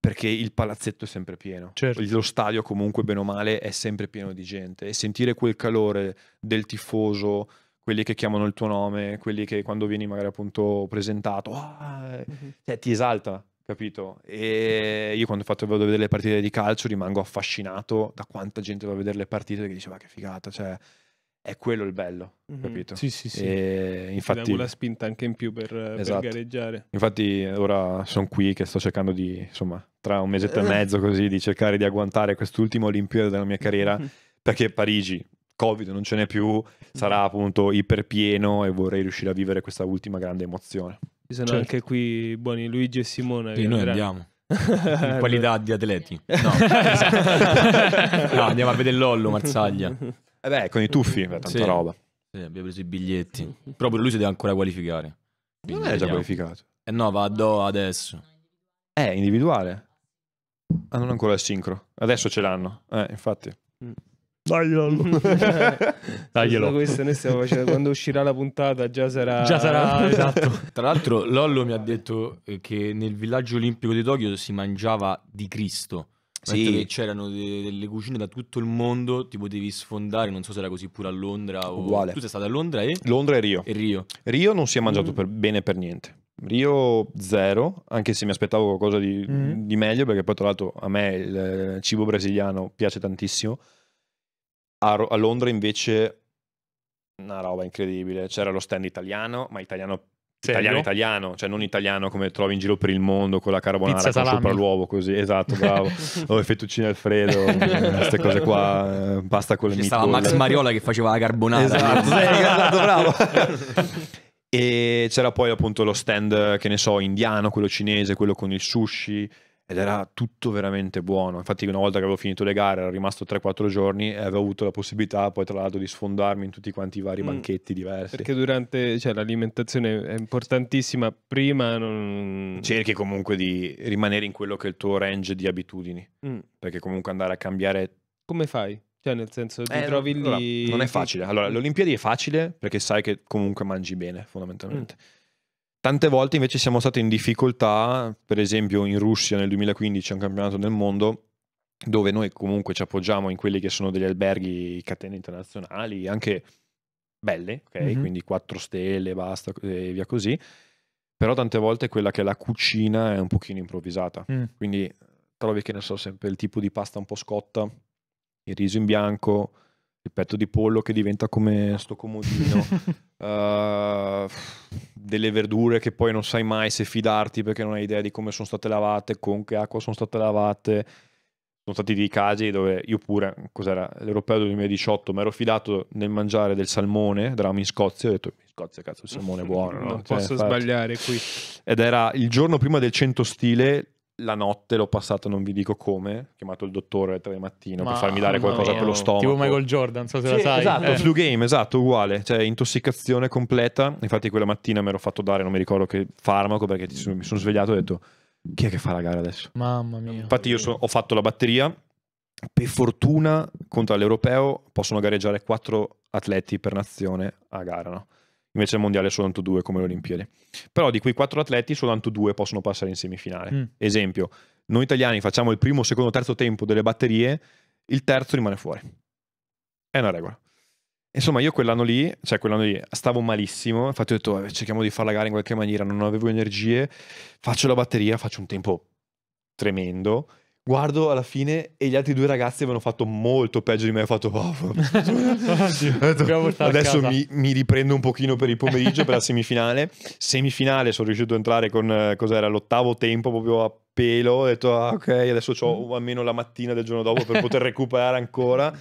perché il palazzetto è sempre pieno. Certo. Lo stadio, comunque, bene o male, è sempre pieno di gente. E sentire quel calore del tifoso, quelli che chiamano il tuo nome, quelli che quando vieni magari appunto presentato, ah, eh", mhm. cioè, ti esalta, capito? E io quando fatto, vado a vedere le partite di calcio rimango affascinato da quanta gente va a vedere le partite che dice ma che figata, cioè è quello il bello, mm-hmm. capito? Sì, sì, sì. E infatti la spinta anche in più per, esatto. per, gareggiare. Infatti ora sono qui che sto cercando di, insomma, tra un mesetto e [LAUGHS] mezzo così, di cercare di agguantare quest'ultima Olimpiade della mia carriera, mhm. perché Parigi, Covid non ce n'è più, sarà mhm. appunto iperpieno e vorrei riuscire a vivere questa ultima grande emozione. Ci sono certo. anche qui buoni Luigi e Simone. E noi andiamo. In [LAUGHS] qualità di atleti. Eh, no, esatto. no andiamo a vedere Lollo Marzaglia. Eh beh, con i tuffi, tanta sì. roba. Sì, abbiamo preso i biglietti. Proprio lui si deve ancora qualificare. Quindi non è già qualificato. Eh no, vado adesso. È eh, individuale. Ah, non ancora il sincro. Adesso ce l'hanno. Eh, infatti. Mm. Daglielo. Daglielo. [LAUGHS] Questo noi [LAUGHS] stiamo facendo quando uscirà la puntata già sarà Già sarà, [LAUGHS] esatto. Tra l'altro Lollo mi ha detto eh, che nel villaggio olimpico di Tokyo si mangiava di Cristo. Sì. c'erano delle cucine da tutto il mondo, ti potevi sfondare, non so se era così pure a Londra o... Uguale. Tu sei stato a Londra e? Londra e Rio. E Rio. Rio non si è mangiato mm. per bene per niente. Rio zero, anche se mi aspettavo qualcosa di, mm. di meglio, perché poi tra l'altro a me il cibo brasiliano piace tantissimo. A, a Londra invece una roba incredibile, c'era lo stand italiano, ma italiano Serio? Italiano italiano, cioè non italiano come trovi in giro per il mondo con la carbonara Pizza con salami. sopra l'uovo così, esatto, bravo. [LAUGHS] o oh, fettuccini al freddo, [LAUGHS] queste cose qua, eh, basta con le mie. stava Max Mariola che faceva la carbonara. Esatto, sei, [LAUGHS] esatto bravo. e c'era poi appunto lo stand, che ne so, indiano, quello cinese, quello con il sushi, ed era tutto veramente buono. Infatti, una volta che avevo finito le gare, ero rimasto 3-4 giorni e avevo avuto la possibilità, poi, tra l'altro, di sfondarmi in tutti quanti i vari mm. banchetti diversi. Perché durante cioè, l'alimentazione è importantissima. Prima non... cerchi comunque di rimanere in quello che è il tuo range di abitudini. Mm. Perché comunque andare a cambiare. Come fai? Cioè, nel senso, ti eh, trovi allora, non è facile. Allora, mm. l'Olimpiadi è facile perché sai che comunque mangi bene, fondamentalmente. Mm Tante volte invece siamo stati in difficoltà, per esempio in Russia nel 2015 un campionato del mondo dove noi comunque ci appoggiamo in quelli che sono degli alberghi catene internazionali, anche belle, ok? Mm-hmm. Quindi 4 stelle, basta e via così. Però tante volte quella che è la cucina è un pochino improvvisata. Mm. Quindi trovi che ne so sempre il tipo di pasta un po' scotta, il riso in bianco, il petto di pollo che diventa come sto comodino, uh, [LAUGHS] delle verdure che poi non sai mai se fidarti perché non hai idea di come sono state lavate, con che acqua sono state lavate. Sono stati dei casi dove io pure, cos'era, l'Europeo del 2018, mi ero fidato nel mangiare del salmone, eravamo in Scozia, ho detto in Scozia cazzo il salmone è buono. No? Non cioè, posso infatti. sbagliare qui. Ed era il giorno prima del 100 stile, la notte l'ho passata, non vi dico come, ho chiamato il dottore alle 3 di mattino per farmi dare qualcosa no, per lo stomaco. Tipo Michael Jordan, so se sì, la sai. Esatto, eh. flu game, esatto, uguale, cioè intossicazione completa. Infatti quella mattina mi ero fatto dare, non mi ricordo che farmaco, perché mi sono svegliato e ho detto chi è che fa la gara adesso? Mamma mia. Infatti io so, ho fatto la batteria, per fortuna contro l'europeo possono gareggiare 4 atleti per nazione a gara, no? invece al mondiale soltanto due come le Olimpiadi. Però di quei quattro atleti soltanto due possono passare in semifinale. Mm. Esempio, noi italiani facciamo il primo, secondo, terzo tempo delle batterie, il terzo rimane fuori. È una regola. Insomma, io quell'anno lì, cioè quell'anno lì, stavo malissimo, infatti ho detto cerchiamo di fare la gara in qualche maniera, non avevo energie, faccio la batteria, faccio un tempo tremendo guardo alla fine e gli altri due ragazzi avevano fatto molto peggio di me. Ho fatto, wow, oh, [LAUGHS] detto, adesso mi, mi, riprendo un pochino per il pomeriggio, per la semifinale. Semifinale sono riuscito ad entrare con, eh, cos'era, l'ottavo tempo proprio a pelo. Ho detto, ah, ok, adesso ho mm. almeno la mattina del giorno dopo per poter recuperare ancora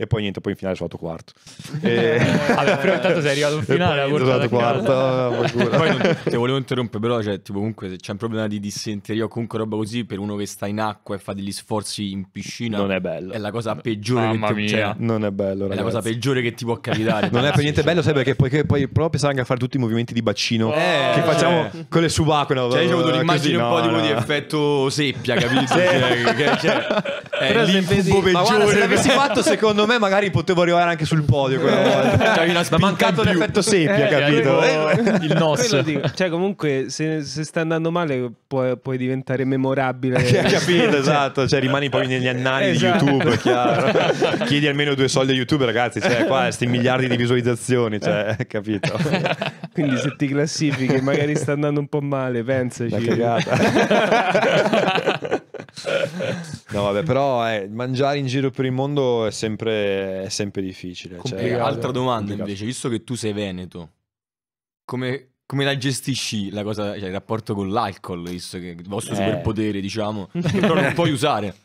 e poi niente, poi in finale sono fatto quarto. [LAUGHS] E... Vabbè, però intanto sei arrivato in [LAUGHS] finale, poi, sono quarto. poi non, te volevo interrompere, però cioè, tipo, comunque se c'è un problema di dissenteria o comunque roba così, per uno che sta in acqua e fa degli sforzi in piscina, non è bello. È la cosa peggiore Mamma che ti cioè, mia. Cioè, non è bello, ragazzi. È la cosa peggiore che ti può capitare. non è per niente bello, sai perché poi, che, poi però pensare anche a fare tutti i movimenti di bacino eh, che facciamo cioè. con le subacquee. No? Cioè, io ho avuto un'immagine un po' no, tipo no. di effetto seppia, capito? cioè, che, cioè, è l'incubo peggiore. Ma guarda, se l'avessi fatto, secondo me me magari potevo arrivare anche sul podio quella eh. volta. C'hai cioè, Ma mancato l'effetto seppia, eh, capito? Eh, il nostro. Cioè, comunque, se, se, sta andando male, puoi, puoi diventare memorabile. [LAUGHS] capito, cioè, esatto. Cioè, rimani poi negli annali esatto. di YouTube, chiaro. [LAUGHS] Chiedi almeno due soldi a YouTube, ragazzi. Cioè, qua questi miliardi di visualizzazioni, cioè, capito? [LAUGHS] Quindi se ti classifichi, magari sta andando un po' male, pensaci. Una cagata no, vabbè, però eh, mangiare in giro per il mondo è sempre, è sempre difficile. Cioè, altra domanda complicato. invece, visto che tu sei veneto, come, come la gestisci la cosa, cioè, il rapporto con l'alcol, visto che il vostro eh. superpotere, diciamo, che però non puoi usare? [LAUGHS]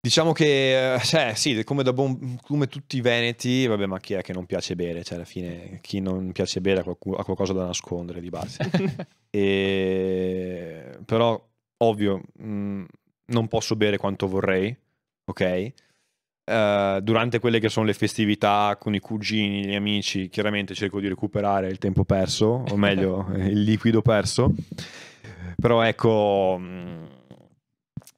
Diciamo che, eh, cioè, sì, come, buon, come, tutti i veneti, vabbè, ma chi è che non piace bere? Cioè, alla fine, chi non piace bere ha, qualcuno, ha qualcosa da nascondere di base. [LAUGHS] e, però ovvio, mh, mm, non posso bere quanto vorrei, ok? Uh, durante quelle che sono le festività con i cugini, gli amici, chiaramente cerco di recuperare il tempo perso, o [LAUGHS] meglio, il liquido perso. Però ecco, mh, mm,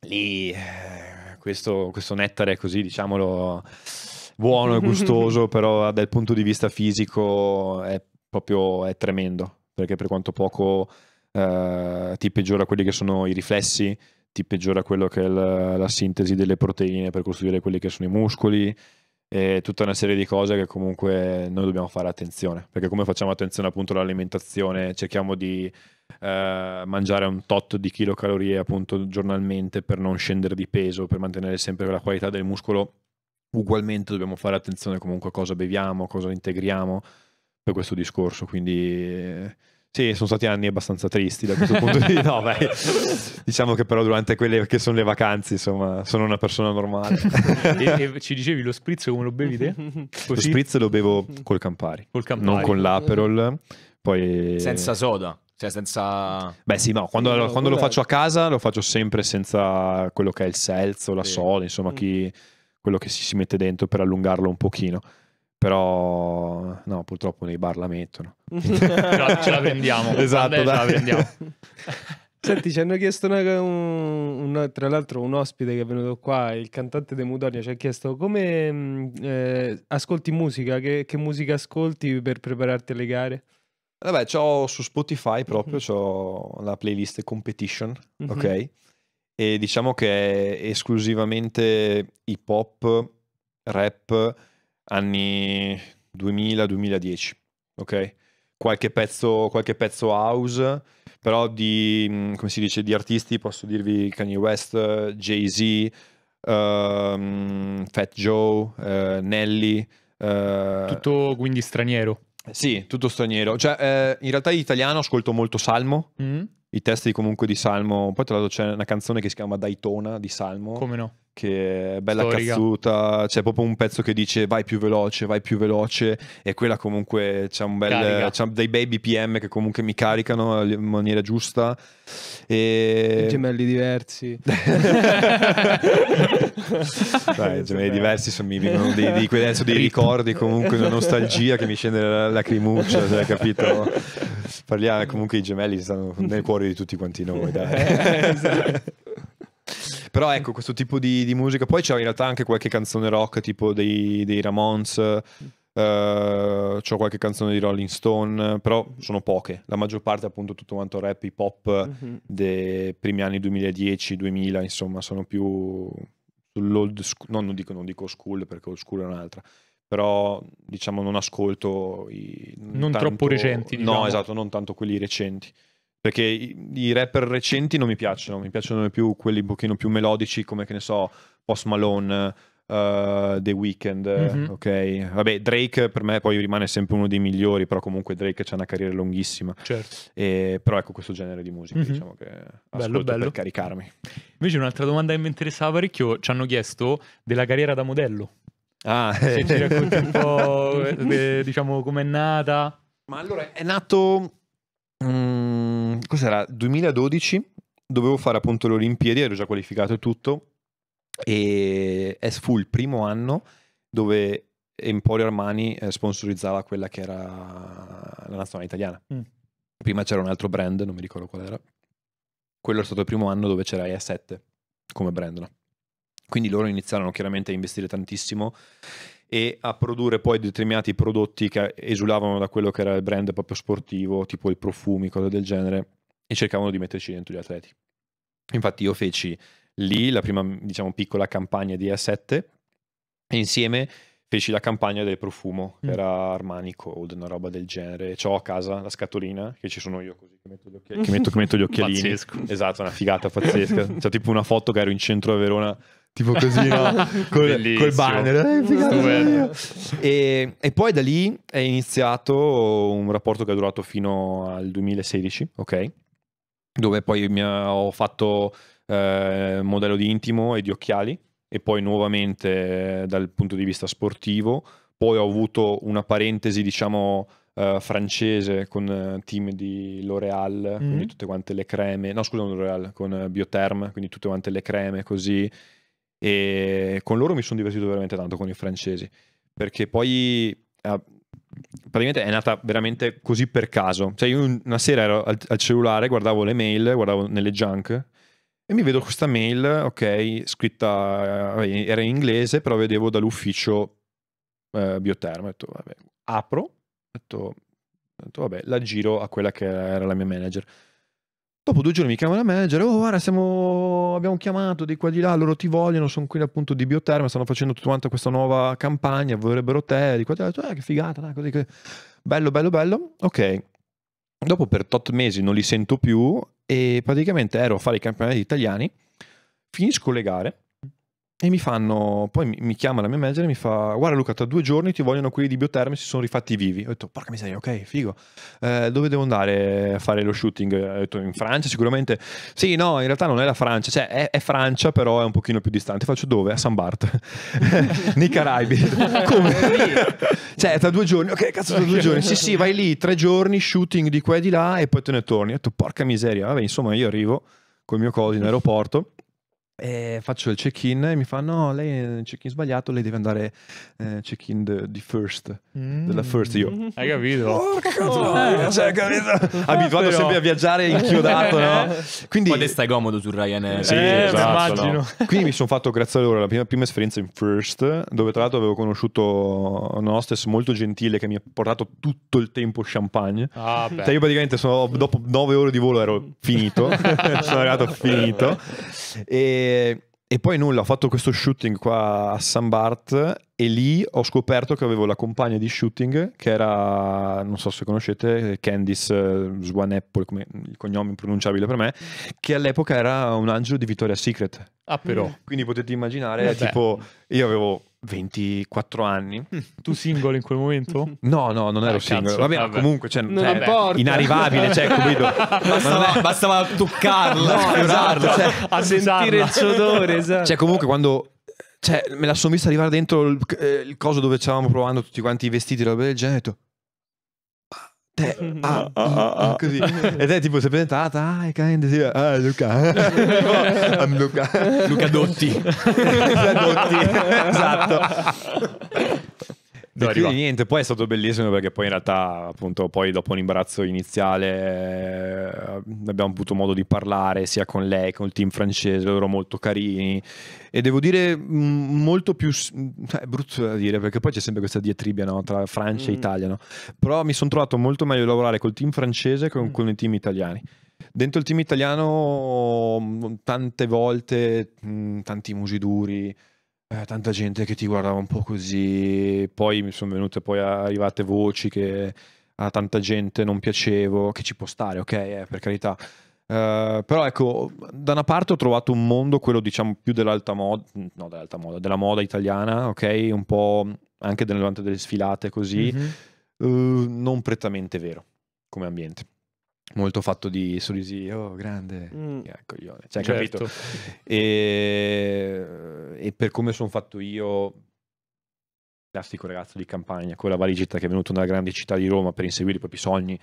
lì eh, questo, questo nettare così, diciamolo, buono e [LAUGHS] gustoso, però dal punto di vista fisico è proprio è tremendo, perché per quanto poco eh, ti peggiora quelli che sono i riflessi, ti peggiora quello che è la, la sintesi delle proteine per costruire quelli che sono i muscoli e tutta una serie di cose che comunque noi dobbiamo fare attenzione, perché come facciamo attenzione appunto all'alimentazione, cerchiamo di eh, mangiare un tot di chilocalorie appunto giornalmente per non scendere di peso, per mantenere sempre la qualità del muscolo, ugualmente dobbiamo fare attenzione comunque a cosa beviamo, cosa integriamo per questo discorso, quindi... Eh, sì, sono stati anni abbastanza tristi da questo punto di vista. No, beh, [LAUGHS] diciamo che però durante quelle che sono le vacanze, insomma, sono una persona normale. e, e ci dicevi lo spritz come lo bevi te? [LAUGHS] Così? Lo spritz lo bevo col Campari, col Campari. non con l'Aperol. Poi... Senza soda. Cioè senza... Beh sì, no, quando, no, quando lo faccio a casa lo faccio sempre senza quello che è il selzo, la sì. soda, insomma, mm. chi, quello che si, si mette dentro per allungarlo un pochino. Però, no, purtroppo nei bar la mettono. Però [LAUGHS] ce la vendiamo. [LAUGHS] esatto, ce la vendiamo. [LAUGHS] Senti, ci hanno chiesto una, un, un, tra l'altro un ospite che è venuto qua, il cantante De Mudonia, ci ha chiesto come mm, eh, ascolti musica, che, che, musica ascolti per prepararti alle gare? Vabbè, c'ho su Spotify proprio, mm-hmm. ho la playlist Competition, mm-hmm. ok? E diciamo che è esclusivamente hip hop, rap, anni 2000-2010, ok? Qualche pezzo, qualche pezzo house, però di, mm, come si dice, di artisti posso dirvi Kanye West, Jay-Z, um, Fat Joe, uh, Nelly. Uh, tutto quindi straniero? Sì, tutto straniero. Cioè, eh, in realtà in italiano ascolto molto Salmo. Mm-hmm i testi comunque di Salmo. Poi, tra l'altro, c'è una canzone che si chiama Daytona di Salmo. Come no? Che è bella Storica. cazzuta. C'è cioè proprio un pezzo che dice vai più veloce, vai più veloce. E quella comunque c'è un bel. C'è dei baby PM che comunque mi caricano in maniera giusta. E... Gemelli diversi. [LAUGHS] Dai, gemelli diversi sono, mi vengono dei, dei, dei, dei ricordi, comunque una nostalgia che mi scende la lacrimuccia, cioè, capito? Parliamo comunque i gemelli stanno nel cuore cuori di tutti quanti noi. [LAUGHS] esatto. Però ecco, questo tipo di, di musica. Poi c'è in realtà anche qualche canzone rock, tipo dei, dei Ramones. Uh, c'ho qualche canzone di Rolling Stone, però sono poche. La maggior parte, appunto, tutto quanto rap hip hop mm-hmm. dei primi anni 2010-2000, insomma, sono più sull'old school. No, non dico, non dico school perché old school è un'altra. Però diciamo non ascolto i. Non tanto... troppo recenti. Diciamo. No, esatto, non tanto quelli recenti perché i, i, rapper recenti non mi piacciono, mi piacciono più quelli un pochino più melodici come che ne so, Post Malone, uh, The Weeknd, mm-hmm. ok? Vabbè, Drake per me poi rimane sempre uno dei migliori, però comunque Drake c'ha una carriera lunghissima. Certo. E, però ecco questo genere di musica, mm-hmm. diciamo che bello, bello. per caricarmi. Invece un'altra domanda che mi interessava parecchio, ci hanno chiesto della carriera da modello. Ah, se eh. ci racconti un po', [LAUGHS] eh, diciamo, com'è nata. Ma allora è nato Mm, cos'era 2012, dovevo fare appunto le Olimpiadi, ero già qualificato e tutto, e fu il primo anno dove Emporio Armani eh, sponsorizzava quella che era la nazionale italiana. Mm. Prima c'era un altro brand, non mi ricordo qual era. Quello è stato il primo anno dove c'era E7 come brand. No? Quindi loro iniziarono chiaramente a investire tantissimo e a produrre poi determinati prodotti che esulavano da quello che era il brand proprio sportivo, tipo i profumi, cose del genere, e cercavano di metterci dentro gli atleti. Infatti io feci lì la prima, diciamo, piccola campagna di A7 e insieme feci la campagna del profumo, che mm. era Armani Cold, una roba del genere. Ho a casa la scatolina, che ci sono io così, che metto gli, occhiali, che metto, che metto gli [LAUGHS] occhialini. Pazzesco. Esatto, una figata pazzesca. [LAUGHS] C'è tipo una foto che ero in centro a Verona tipo così, no? [LAUGHS] col, col banner. Eh, e, e, poi da lì è iniziato un rapporto che è durato fino al 2016, ok? Dove poi mi ho fatto eh, modello di intimo e di occhiali e poi nuovamente eh, dal punto di vista sportivo. Poi ho avuto una parentesi, diciamo, eh, francese con eh, team di L'Oreal, mm-hmm. quindi mm. tutte quante le creme, no scusa, non L'Oreal, con eh, Biotherm, quindi tutte quante le creme così e con loro mi sono divertito veramente tanto con i francesi perché poi eh, praticamente è nata veramente così per caso cioè io una sera ero al, al cellulare guardavo le mail guardavo nelle junk e mi vedo questa mail ok scritta eh, era in inglese però vedevo dall'ufficio eh, biotermo ho detto vabbè apro ho detto, ho detto vabbè la giro a quella che era la mia manager Dopo due giorni mi chiamano la manager, oh guarda, siamo... abbiamo chiamato di qua di là, loro ti vogliono, sono qui appunto di Bioterma, stanno facendo tutta quanta questa nuova campagna, vorrebbero te, di qua di là, ah, che figata, nah, così, così. bello, bello, bello, ok. Dopo per tot mesi non li sento più e praticamente ero a fare i campionati italiani, finisco le gare, e mi fanno, poi mi chiama la mia manager e mi fa, guarda Luca, tra due giorni ti vogliono quelli di Bioterme, si sono rifatti vivi. Ho detto, porca miseria, ok, figo. Eh, dove devo andare a fare lo shooting? Ho detto, in Francia sicuramente. Sì, no, in realtà non è la Francia, cioè è, è Francia, però è un pochino più distante. Faccio dove? A San Bart, [LAUGHS] nei Caraibi. [LAUGHS] Come? cioè, tra due giorni, ok, cazzo, tra due giorni. Sì, sì, vai lì, tre giorni, shooting di qua e di là e poi te ne torni. Ho detto, porca miseria, vabbè, insomma, io arrivo con il mio coso in aeroporto e eh, faccio il check-in e mi fanno: No, lei è il check-in sbagliato, lei deve andare eh, check-in de, di first. Mm. Della first, io. Mm. Hai capito? Oh, cazzo, cioè, hai capito? [LAUGHS] [LAUGHS] Abituato Però... sempre a viaggiare inchiodato, no? [LAUGHS] Quindi. Quando stai comodo su Ryanair. Sì, eh, esatto, immagino. No? Quindi mi sono fatto, grazie a loro, la prima, prima esperienza in first, dove tra l'altro avevo conosciuto un hostess molto gentile che mi ha portato tutto il tempo champagne. Ah, beh. Cioè, io praticamente sono, dopo 9 ore di volo ero finito. sono arrivato finito. E e, poi nulla, ho fatto questo shooting qua a San Bart e lì ho scoperto che avevo la compagna di shooting che era, non so se conoscete, Candice eh, Swan Apple, come il cognome impronunciabile per me, che all'epoca era un angelo di Vittoria Secret. Ah però. Quindi potete immaginare, Vabbè. Eh tipo, io avevo 24 anni. Mm. Tu singolo in quel momento? [LAUGHS] No, no, non ero ah, singolo. Vabbè, vabbè, comunque, cioè, non cioè, inarrivabile, cioè, capito? [LAUGHS] Bastava, bastava toccarlo, no, esatto, cioè, cioè, a sentire il [LAUGHS] suo odore, esatto. Cioè, comunque, quando cioè, me la sono vista arrivare dentro il, eh, il coso dove stavamo provando tutti quanti i vestiti e roba del genere, ho detto te, ah, ah, ah, così. Ed è tipo, si è presentata, ah, è kind, sì, ah, Luca. I'm Luca. Luca Dotti. Luca Dotti, esatto e quindi niente, poi è stato bellissimo perché poi in realtà appunto poi dopo un imbarazzo iniziale eh, abbiamo avuto modo di parlare sia con lei, con il team francese, loro molto carini e devo dire mm, molto più, cioè, è brutto da dire perché poi c'è sempre questa diatribia no? tra Francia mm. e Italia, no? però mi sono trovato molto meglio a lavorare col team francese che con, mm. con i team italiani. Dentro il team italiano mm, tante volte, mm, tanti musi duri, eh, tanta gente che ti guardava un po' così, poi mi sono venute poi arrivate voci che a tanta gente non piacevo, che ci può stare, ok, eh, per carità. Uh, però ecco, da una parte ho trovato un mondo, quello diciamo più dell'alta moda, no dell'alta moda, della moda italiana, ok? Un po' anche durante delle sfilate così, mm-hmm. uh, non prettamente vero come ambiente molto fatto di sorrisi, oh grande, mm. coglione, cioè, certo. capito? e, e, per come sono fatto io, classico ragazzo di campagna, con la valigetta che è venuto nella grande città di Roma per inseguire i propri sogni,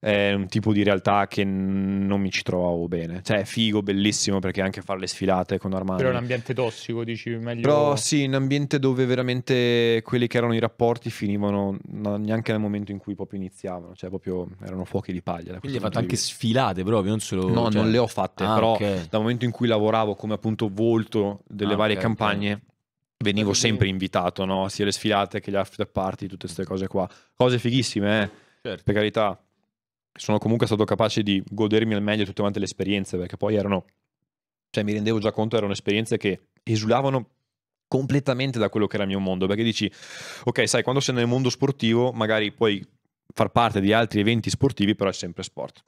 è un tipo di realtà che non mi ci trovavo bene. Cioè, è figo, bellissimo perché anche fare le sfilate con Armani. Però è un ambiente tossico, dici meglio. Però sì, un ambiente dove veramente quelli che erano i rapporti finivano neanche nel momento in cui proprio iniziavano, cioè proprio erano fuochi di paglia. Quindi hai fatto anche sfilate proprio, non solo. No, cioè... non le ho fatte, ah, però okay. dal momento in cui lavoravo come appunto volto delle ah, varie okay, campagne. Okay venivo sempre invitato, no? sia le sfilate che le after party, tutte queste certo. cose qua. Cose fighissime, eh? certo. per carità sono comunque stato capace di godermi al meglio tutte quante le esperienze, perché poi erano, cioè mi rendevo già conto, erano esperienze che esulavano completamente da quello che era il mio mondo, perché dici, ok, sai, quando sei nel mondo sportivo, magari puoi far parte di altri eventi sportivi, però è sempre sport.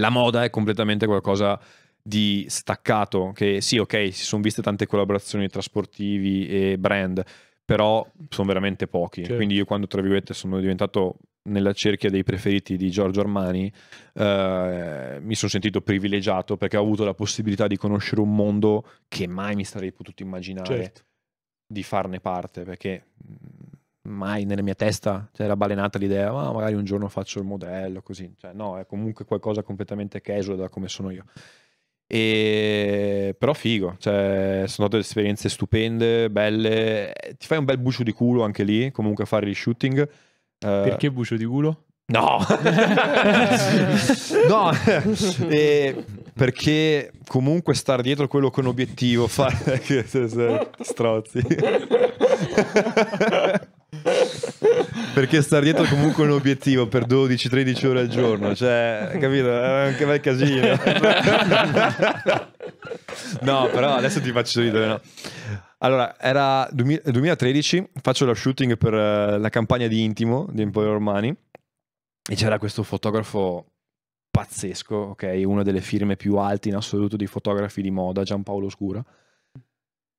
La moda è completamente qualcosa di staccato, che sì, ok, si sono viste tante collaborazioni tra sportivi e brand, però sono veramente pochi. Certo. Quindi io quando, tra virgolette, sono diventato nella cerchia dei preferiti di Giorgio Armani, eh, mi sono sentito privilegiato perché ho avuto la possibilità di conoscere un mondo che mai mi sarei potuto immaginare certo. di farne parte, perché mm, mai nella mia testa c'era cioè, balenata l'idea, ma ah, magari un giorno faccio il modello, così. Cioè, no, è comunque qualcosa completamente casual da come sono io. E... Però figo, cioè, sono state esperienze stupende, belle, eh, ti fai un bel bucio di culo anche lì, comunque a fare il shooting eh. Perché bucio di culo? No, [LAUGHS] no [LAUGHS] eh, perché comunque star dietro quello con obiettivo, fare [LAUGHS] strozzi. perché star dietro comunque un obiettivo per 12-13 ore al giorno, cioè, capito? È un bel casino. no, però adesso ti faccio ridere, no? Allora, era 2013, faccio lo shooting per eh, la campagna di Intimo di Emporio Romani e c'era questo fotografo pazzesco, ok? Una delle firme più alte in assoluto di fotografi di moda, Giampaolo Scura.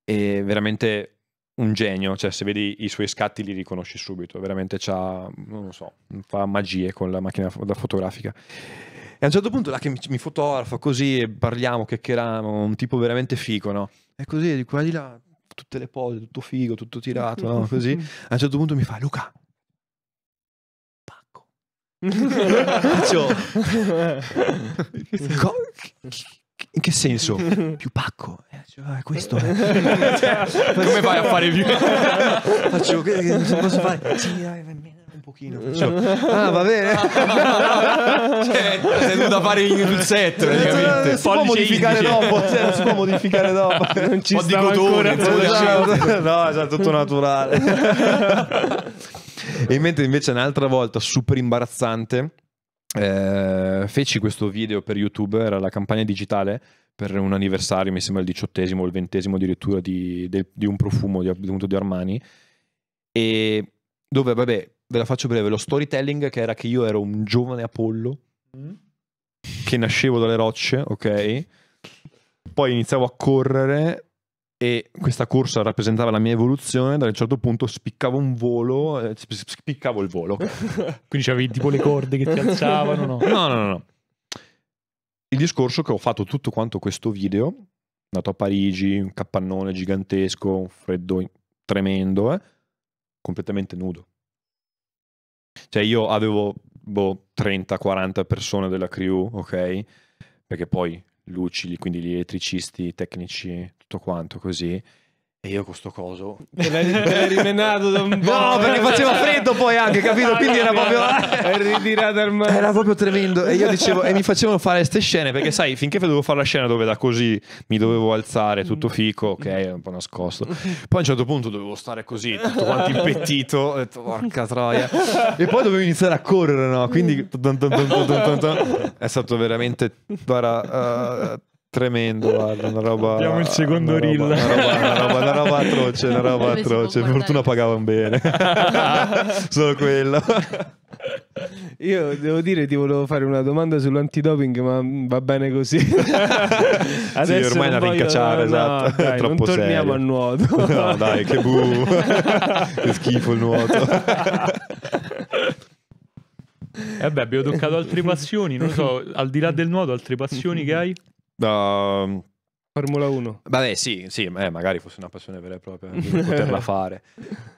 E veramente un genio, cioè se vedi i suoi scatti li riconosci subito, veramente c'ha, non lo so, fa magie con la macchina da fotografica. E a un certo punto là che mi fotografa così e parliamo, chiacchieriamo, un tipo veramente figo, no? E così di qua di là, tutte le pose, tutto figo, tutto tirato, no? [LAUGHS] così. Mm. A un certo punto mi fa Luca, pacco. Faccio... [LAUGHS] Co- in che senso? più pacco. Eh, cioè, ah, questo eh. [LAUGHS] Come vai a fare più? Faccio, non posso fare... Sì, pochino. Facciamo... Mm. ah, va bene. [LAUGHS] cioè, sei venuto a fare il set, eh, praticamente. si può modificare dopo, cioè, non si può modificare dopo. Non [LAUGHS] ci sta ancora. Cotone, esatto. no, è tutto naturale. [LAUGHS] e mentre invece un'altra volta super imbarazzante eh, feci questo video per YouTube, era la campagna digitale per un anniversario, mi sembra il diciottesimo o il ventesimo addirittura di, di, di un profumo di, appunto, di Armani e dove vabbè ve la faccio breve, lo storytelling che era che io ero un giovane Apollo, mm. che nascevo dalle rocce, ok? Poi iniziavo a correre e questa corsa rappresentava la mia evoluzione, da un certo punto spiccavo un volo, eh, spiccavo il volo. [LAUGHS] Quindi c'avevi tipo le corde che ti alzavano, no? No, no, no. no. Il discorso che ho fatto tutto quanto questo video, andato a Parigi, un capannone gigantesco, un freddo tremendo, eh? completamente nudo. Cioè io avevo boh, 30-40 persone della crew, ok? Perché poi luci, quindi gli elettricisti, i tecnici, tutto quanto così e io con sto coso. Te l'hai, l'hai rimenato da un po'. No, perché faceva freddo poi anche, capito? Quindi era proprio. mare. era proprio tremendo. E io dicevo, e mi facevano fare queste scene perché, sai, finché dovevo fare la scena dove da così mi dovevo alzare, tutto fico, ok, un po' nascosto. Poi a un certo punto dovevo stare così, tutto quanto impettito. Ho detto, porca troia. E poi dovevo iniziare a correre, no? Quindi. È stato veramente. Guarda. Uh, Tremendo, guarda, una roba. Abbiamo il secondo reel. Una, roba, atroce, una roba atroce. Per fortuna pagavano bene. [LAUGHS] Solo quello. Io devo dire, ti volevo fare una domanda sull'antidoping, ma va bene così. [LAUGHS] Adesso sì, ormai la rincacciare, no, esatto. Dai, È troppo non torniamo serio. a nuoto. [LAUGHS] No, dai, che boom. che schifo il nuoto. Vabbè, eh abbiamo toccato altre passioni, non so, al di là del nuoto, altre passioni che hai? da... Formula 1. Vabbè, sì, sì, eh, magari fosse una passione vera e propria poterla [LAUGHS] fare.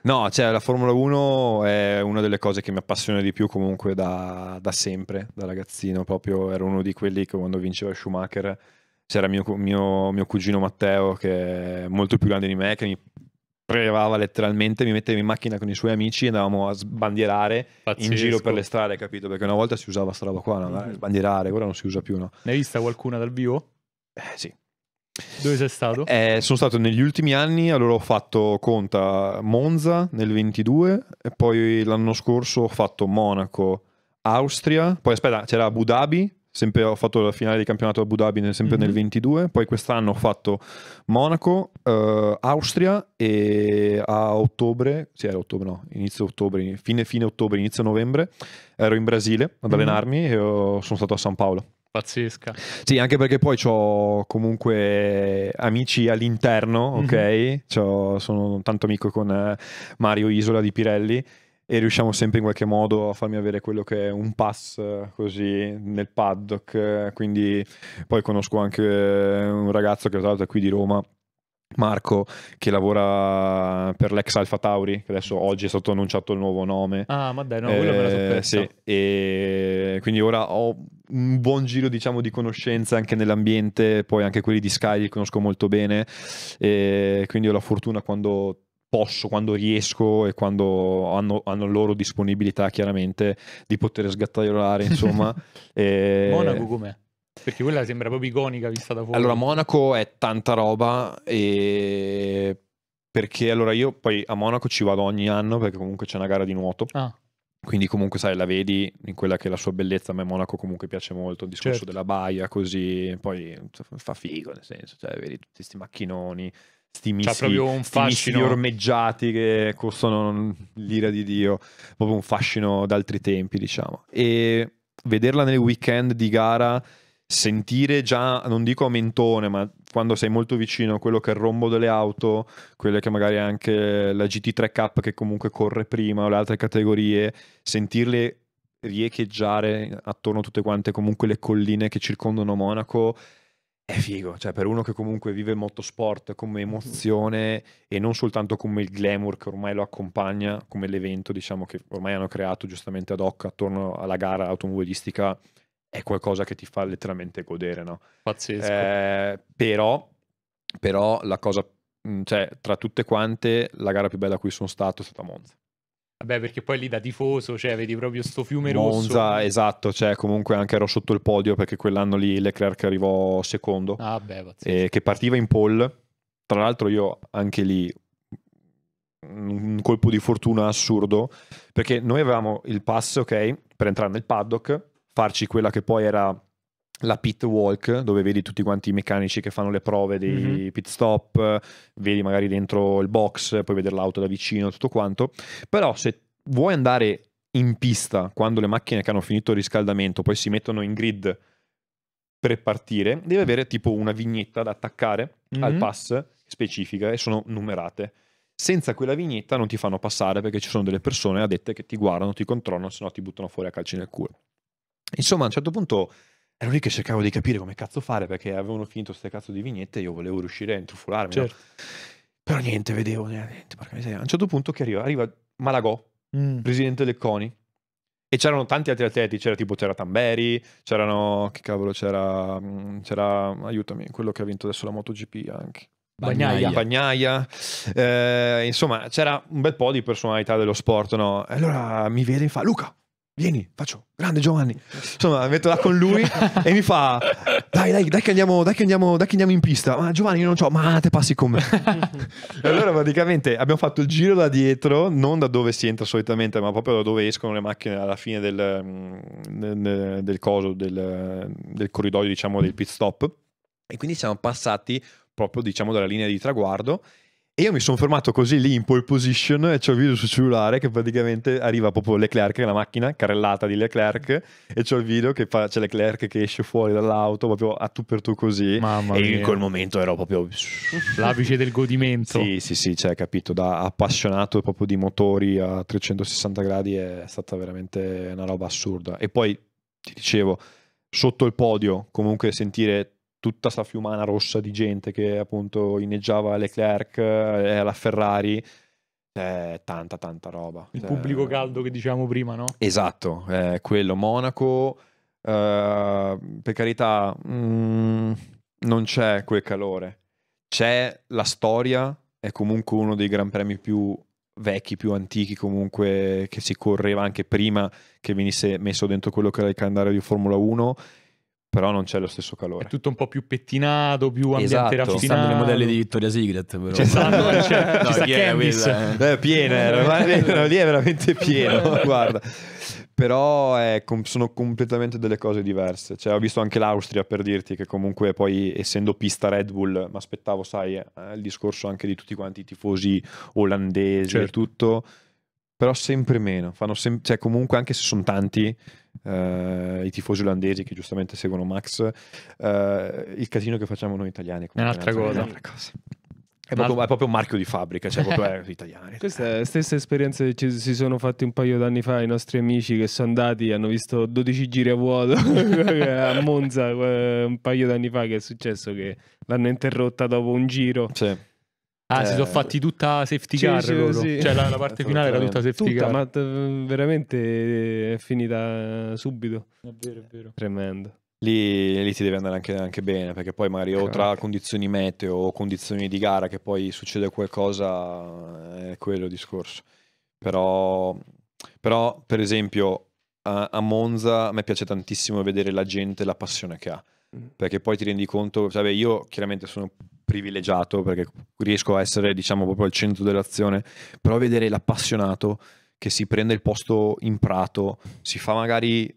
No, cioè la Formula 1 è una delle cose che mi appassiona di più comunque da, da sempre, da ragazzino. Proprio ero uno di quelli che quando vinceva Schumacher c'era mio, mio, mio, cugino Matteo che è molto più grande di me che mi prelevava letteralmente, mi metteva in macchina con i suoi amici e andavamo a sbandierare Pazzesco. in giro per le strade, capito? Perché una volta si usava sta roba qua, no? Mm-hmm. sbandierare, ora non si usa più, no? Ne hai vista qualcuna dal vivo? Eh sì. Dove sei stato? Eh, sono stato negli ultimi anni, allora ho fatto conta Monza nel 22 e poi l'anno scorso ho fatto Monaco, Austria, poi aspetta, c'era Abu Dhabi, sempre ho fatto la finale di campionato Abu Dhabi sempre mm-hmm. nel 22, mhm. poi quest'anno ho fatto Monaco, eh, Austria e a ottobre, sì era ottobre no, inizio ottobre, fine fine ottobre, inizio novembre, ero in Brasile ad mhm. allenarmi mm-hmm. e ho, sono stato a San Paolo. Pazzesca. Sì, anche perché poi ho comunque amici all'interno, mhm. ok? Mm-hmm. Sono tanto amico con eh, Mario Isola di Pirelli e riusciamo sempre in qualche modo a farmi avere quello che è un pass eh, così nel paddock. Eh, quindi poi conosco anche eh, un ragazzo che tra l'altro è qui di Roma. Marco che lavora per l'ex Alfa Tauri, che adesso oggi è stato annunciato il nuovo nome. Ah, ma dai, no, quello eh, me la Sì, e quindi ora ho un buon giro diciamo di conoscenze anche nell'ambiente, poi anche quelli di Sky li conosco molto bene e quindi ho la fortuna quando posso, quando riesco e quando hanno, hanno loro disponibilità chiaramente di poter sgattaiolare, insomma. [LAUGHS] e... Monaco com'è? Perché quella sembra proprio iconica vista da fuori. Allora, Monaco è tanta roba e... Perché allora io poi a Monaco ci vado ogni anno perché comunque c'è una gara di nuoto. Ah quindi comunque sai la vedi in quella che è la sua bellezza a me Monaco comunque piace molto il discorso certo. della baia così poi fa figo nel senso cioè vedi tutti questi macchinoni cioè, sti missi, C'ha proprio un fascino. ormeggiati che costano l'ira di Dio, proprio un fascino d'altri tempi, diciamo. E vederla nel weekend di gara, sentire già, non dico a mentone, ma quando sei molto vicino a quello che è il rombo delle auto, quelle che magari anche la GT3K che comunque corre prima o le altre categorie, sentirle riecheggiare attorno a tutte quante comunque le colline che circondano Monaco è figo, cioè per uno che comunque vive il motorsport come mm-hmm. emozione e non soltanto come il glamour che ormai lo accompagna, come l'evento diciamo che ormai hanno creato giustamente ad hoc attorno alla gara automobilistica, è qualcosa che ti fa letteralmente godere, no? Pazzesco. Eh, però, però la cosa, mm, cioè tra tutte quante, la gara più bella a cui sono stato è stata Monza. Vabbè, perché poi lì da tifoso, cioè, vedi proprio sto fiume Monza, rosso. esatto, cioè, comunque anche ero sotto il podio perché quell'anno lì Leclerc arrivò secondo. Ah, beh, eh, che partiva in pole. Tra l'altro io anche lì un colpo di fortuna assurdo, perché noi avevamo il pass, ok, per entrare nel paddock, farci quella che poi era la pit walk dove vedi tutti quanti i meccanici che fanno le prove dei mm-hmm. pit stop, vedi magari dentro il box, puoi vedere l'auto da vicino, tutto quanto. Però se vuoi andare in pista quando le macchine che hanno finito il riscaldamento poi si mettono in grid per partire, devi avere tipo una vignetta da attaccare mm-hmm. al mhm. pass specifica e sono numerate. Senza quella vignetta non ti fanno passare perché ci sono delle persone addette che ti guardano, ti controllano, se no ti buttano fuori a calci nel culo. Insomma, a un certo punto Ero lì che cercavo di capire come cazzo fare perché avevano finito queste cazzo di vignette e io volevo riuscire a intrufolarmi. Certo. No? Però niente, vedevo eh, niente. A un certo punto che arriva, arriva Malagò, mm. presidente del CONI, e c'erano tanti altri atleti, c'era tipo c'era Tamberi, c'erano, che cavolo, c'era, mm, c'era, aiutami, quello che ha vinto adesso la MotoGP anche. Bagnaia. Bagnaia. Eh, insomma, c'era un bel po' di personalità dello sport, no? E allora mi vede e fa, Luca, vieni, faccio, grande Giovanni. Insomma, metto là con lui e mi fa, dai, dai, dai che andiamo, dai che andiamo, dai che andiamo in pista. Ma Giovanni, io non c'ho, ma te passi con me. [LAUGHS] e allora praticamente abbiamo fatto il giro da dietro, non da dove si entra solitamente, ma proprio da dove escono le macchine alla fine del, mm, del, del coso, del, del corridoio, diciamo, del pit stop. E quindi siamo passati proprio, diciamo, dalla linea di traguardo e io mi sono fermato così lì in pole position e c'ho il video sul cellulare che praticamente arriva proprio Leclerc, la macchina carrellata di Leclerc, e c'ho il video che fa, c'è Leclerc che esce fuori dall'auto proprio a tu per tu così. Mamma e mia. in quel momento ero proprio... L'apice del godimento. Sì, sì, sì, cioè capito, da appassionato proprio di motori a 360 gradi è stata veramente una roba assurda. E poi, ti dicevo, sotto il podio comunque sentire tutta sta fiumana rossa di gente che appunto inneggiava Leclerc eh, e la Ferrari. Eh, tanta, tanta roba. Il eh, pubblico caldo che dicevamo prima, no? Esatto, eh, quello. Monaco, eh, per carità, mh, mm, non c'è quel calore. C'è la storia, è comunque uno dei gran premi più vecchi, più antichi comunque, che si correva anche prima che venisse messo dentro quello che era il calendario di Formula 1 però non c'è lo stesso calore. È tutto un po' più pettinato, più ambiente esatto. raffinato. Esatto, le modelle di Vittoria Secret però. Eh, c'è stato, [LAUGHS] c'è, no, c'è no, quella, eh. Eh, era, [LAUGHS] lì è veramente pieno, [LAUGHS] guarda. Però è, eh, sono completamente delle cose diverse. Cioè, ho visto anche l'Austria per dirti che comunque poi essendo pista Red Bull, mi aspettavo, sai, eh, il discorso anche di tutti quanti i tifosi olandesi certo. e tutto, però sempre meno. Fanno Sem- cioè, comunque anche se sono tanti, Uh, i tifosi olandesi che giustamente seguono Max, uh, il casino che facciamo noi italiani. È un'altra, cosa. È, un'altra cosa. È, proprio, è proprio, un marchio di fabbrica, cioè proprio eh, italiani. stessa esperienza che ci, si sono fatti un paio d'anni fa i nostri amici che sono andati, hanno visto 12 giri a vuoto [LAUGHS] a Monza un paio d'anni fa che è successo che l'hanno interrotta dopo un giro. Sì Ah, eh, si sono eh, fatti tutta safety sì, car sì, loro. Sì. Cioè la, la parte finale era tutta safety tutta, car. Ma t- veramente è finita subito. È vero, è vero. Tremendo. Lì, lì, ti deve andare anche, anche, bene perché poi magari o tra esatto. condizioni meteo o condizioni di gara che poi succede qualcosa eh, è quello il discorso però, però per esempio a, a Monza a me piace tantissimo vedere la gente la passione che ha Mm. perché poi ti rendi conto, sabe, io chiaramente sono privilegiato perché riesco a essere diciamo proprio al centro dell'azione, però vedere l'appassionato che si prende il posto in prato, si fa magari,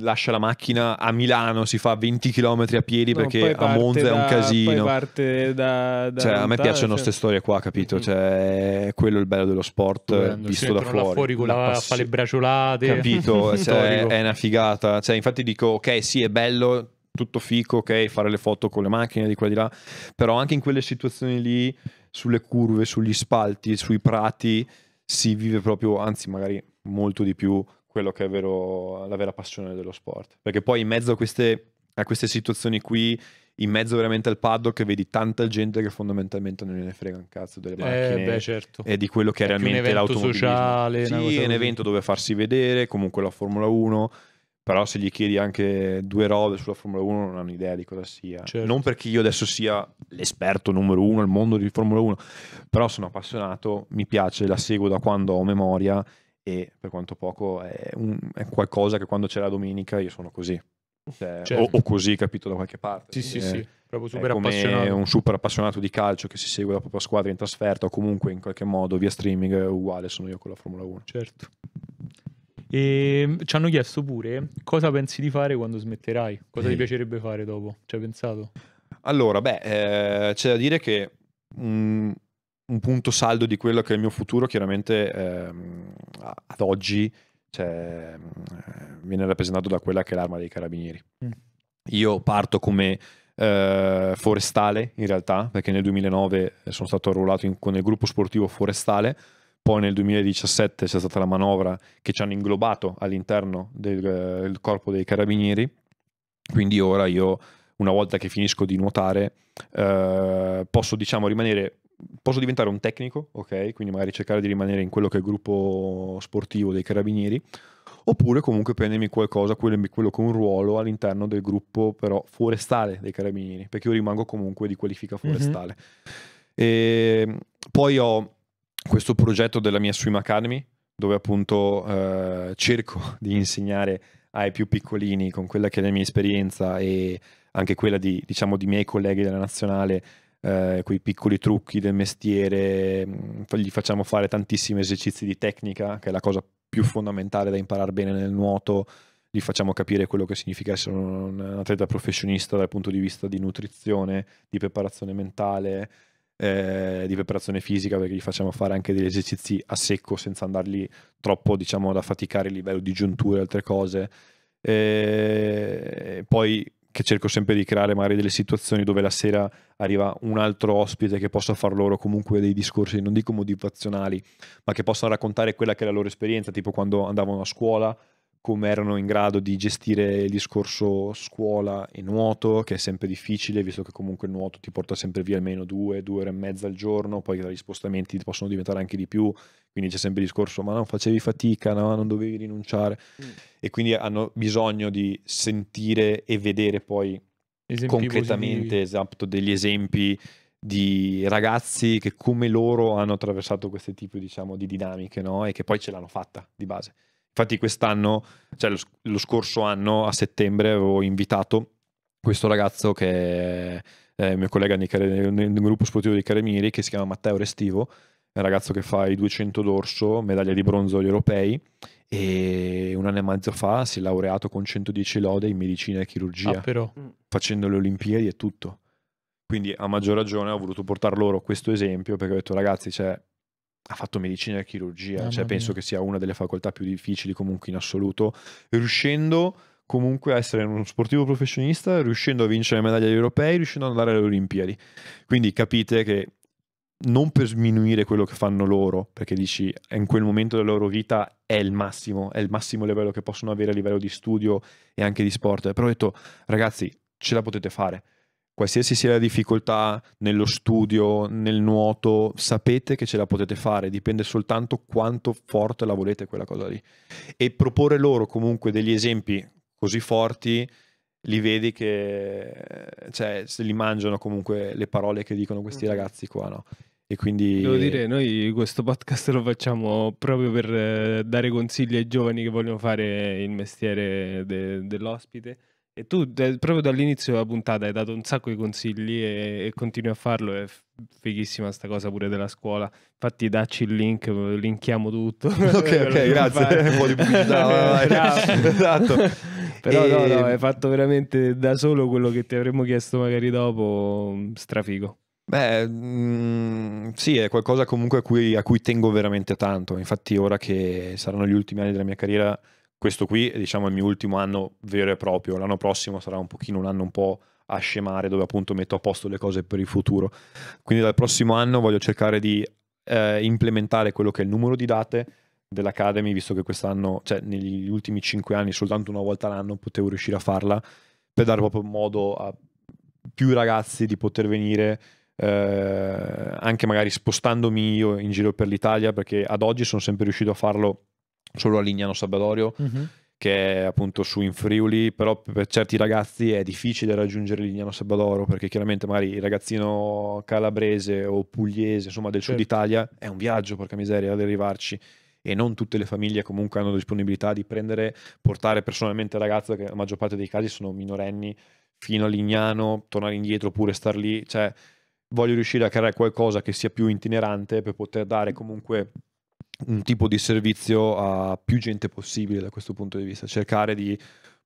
lascia la macchina a Milano, si fa 20 km a piedi no, perché a Monza da, è un casino. parte da, da cioè, a me piacciono queste cioè... storie qua, capito? Cioè, quello è il bello dello sport Prendo, visto da fuori. fuori con la, la fa le braciolate. Capito? [LAUGHS] cioè, è una figata. Cioè, infatti dico, ok, sì, è bello tutto fico, ok, fare le foto con le macchine di qua e di là, però anche in quelle situazioni lì, sulle curve, sugli spalti, sui prati, si vive proprio, anzi magari molto di più, quello che è vero, la vera passione dello sport. Perché poi in mezzo a queste, a queste situazioni qui in mezzo veramente al paddock vedi tanta gente che fondamentalmente non ne frega un cazzo delle eh, macchine eh, beh, certo. e di quello che è, è realmente l'automobilismo. Sociale, sì, è un evento dove farsi vedere, comunque la Formula 1 però se gli chiedi anche due robe sulla Formula 1 non hanno idea di cosa sia. Certo. Non perché io adesso sia l'esperto numero uno al mondo di Formula 1, però sono appassionato, mi piace, la seguo da quando ho memoria e per quanto poco è, un, è qualcosa che quando c'è la domenica io sono così. Cioè, certo. o, o, così capito da qualche parte. Sì, sì, eh, sì. Proprio super è come appassionato. un super appassionato di calcio che si segue la propria squadra in trasferta o comunque in qualche modo via streaming, è uguale sono io con la Formula 1. Certo. E mm, ci hanno chiesto pure cosa pensi di fare quando smetterai, cosa Ehi. ti piacerebbe fare dopo, ci hai pensato? Allora, beh, eh, c'è da dire che un, un, punto saldo di quello che è il mio futuro, chiaramente eh, ad oggi, cioè, mm, viene rappresentato da quella che è l'arma dei carabinieri. Mm. Io parto come eh, forestale, in realtà, perché nel 2009 sono stato arruolato in, con il gruppo sportivo forestale poi nel 2017 c'è stata la manovra che ci hanno inglobato all'interno del eh, corpo dei carabinieri, quindi ora io una volta che finisco di nuotare eh, posso diciamo rimanere posso diventare un tecnico, ok? Quindi magari cercare di rimanere in quello che è il gruppo sportivo dei carabinieri, oppure comunque prendermi qualcosa, quello, quello che è un ruolo all'interno del gruppo però forestale dei carabinieri, perché io rimango comunque di qualifica mhm. forestale. Mm-hmm. E poi ho questo progetto della mia Swim Academy, dove appunto eh, cerco [LAUGHS] di insegnare ai più piccolini con quella che è la mia esperienza e anche quella di, diciamo, di miei colleghi della nazionale, eh, quei piccoli trucchi del mestiere, mm, gli facciamo fare tantissimi esercizi di tecnica, che è la cosa più fondamentale da imparare bene nel nuoto, gli facciamo capire quello che significa essere un atleta professionista dal punto di vista di nutrizione, di preparazione mentale, eh, di preparazione fisica perché gli facciamo fare anche degli esercizi a secco senza andarli troppo diciamo ad affaticare a livello di giunture e altre cose e eh, poi che cerco sempre di creare magari delle situazioni dove la sera arriva un altro ospite che possa far loro comunque dei discorsi, non dico motivazionali, ma che possano raccontare quella che è la loro esperienza, tipo quando andavano a scuola come erano in grado di gestire il discorso scuola e nuoto, che è sempre difficile, visto che comunque il nuoto ti porta sempre via almeno due, due ore e mezza al giorno, poi gli spostamenti possono diventare anche di più, quindi c'è sempre il discorso ma non facevi fatica, no, non dovevi rinunciare, mm. e quindi hanno bisogno di sentire e vedere poi esempi concretamente esatto, degli esempi di ragazzi che come loro hanno attraversato questo tipo diciamo, di dinamiche no? e che poi ce l'hanno fatta di base. Infatti quest'anno, cioè lo, lo scorso anno a settembre avevo invitato questo ragazzo che è eh, mio collega nel, nel, gruppo sportivo di Caremiri che si chiama Matteo Restivo, è un ragazzo che fa i 200 d'orso, medaglia di bronzo agli europei e un anno e mezzo fa si è laureato con 110 lode in medicina e chirurgia, ah, mm. facendo le Olimpiadi e tutto. Quindi a maggior ragione ho voluto portare loro questo esempio perché ho detto ragazzi, cioè, ha fatto medicina e chirurgia, cioè penso che sia una delle facoltà più difficili comunque in assoluto, riuscendo comunque a essere uno sportivo professionista, riuscendo a vincere medaglie europei, riuscendo ad andare alle Olimpiadi. Quindi capite che non per sminuire quello che fanno loro, perché dici in quel momento della loro vita è il massimo, è il massimo livello che possono avere a livello di studio e anche di sport, però ho detto ragazzi ce la potete fare qualsiasi sia la difficoltà nello studio, nel nuoto, sapete che ce la potete fare, dipende soltanto quanto forte la volete quella cosa lì. E proporre loro comunque degli esempi così forti, li vedi che cioè, se li mangiano comunque le parole che dicono questi ragazzi qua, no? E quindi... Devo dire, noi questo podcast lo facciamo proprio per eh, dare consigli ai giovani che vogliono fare il mestiere de- dell'ospite e tu de- proprio dall'inizio della puntata hai dato un sacco di consigli e, e continui a farlo. È fighissima sta cosa pure della scuola. Infatti, dacci il link, linkiamo tutto. [LAUGHS] ok, ok, [LAUGHS] grazie. un po' di pubblicità. [LAUGHS] esatto. Però e... no, no, ehm. hai fatto veramente da solo quello che ti avremmo chiesto magari dopo. Mm, strafigo. Beh, mh, mm, sì, è qualcosa comunque a cui, a cui tengo veramente tanto. Infatti, ora che saranno gli ultimi anni della mia carriera questo qui diciamo è il mio ultimo anno vero e proprio, l'anno prossimo sarà un pochino un anno un po' a scemare dove appunto metto a posto le cose per il futuro. Quindi dal prossimo anno voglio cercare di eh, implementare quello che è il numero di date dell'Academy, visto che quest'anno, cioè negli ultimi cinque anni soltanto una volta all'anno potevo riuscire a farla, per dare proprio modo a più ragazzi di poter venire eh, anche magari spostandomi io in giro per l'Italia, perché ad oggi sono sempre riuscito a farlo solo a Lignano Sabatorio. Mm-hmm che è appunto su in Friuli, però per certi ragazzi è difficile raggiungere Lignano Sabadoro perché chiaramente magari il ragazzino calabrese o pugliese, insomma del certo. sud Italia, è un viaggio, porca miseria, ad arrivarci e non tutte le famiglie comunque hanno disponibilità di prendere, portare personalmente il ragazzo, che la maggior parte dei casi sono minorenni fino a Lignano, tornare indietro oppure star lì, cioè voglio riuscire a creare qualcosa che sia più itinerante per poter dare comunque un tipo di servizio a più gente possibile da questo punto di vista, cercare di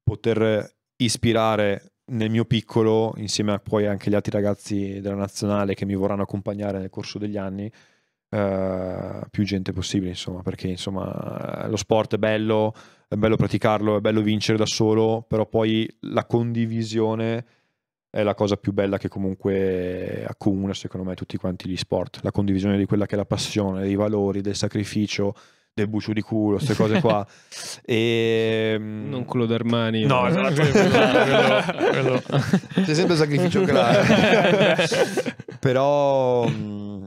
poter ispirare nel mio piccolo, insieme a poi anche gli altri ragazzi della nazionale che mi vorranno accompagnare nel corso degli anni, eh, più gente possibile, insomma, perché insomma, lo sport è bello, è bello praticarlo, è bello vincere da solo, però poi la condivisione è la cosa più bella che comunque accomuna secondo me tutti quanti gli sport, la condivisione di quella che è la passione, dei valori, del sacrificio, del bucio di culo, queste cose qua. [LAUGHS] e... Ehm, non culo d'Armani. No, esatto. [LAUGHS] quello, quello. C'è sempre sacrificio grave. [LAUGHS] Però, mm,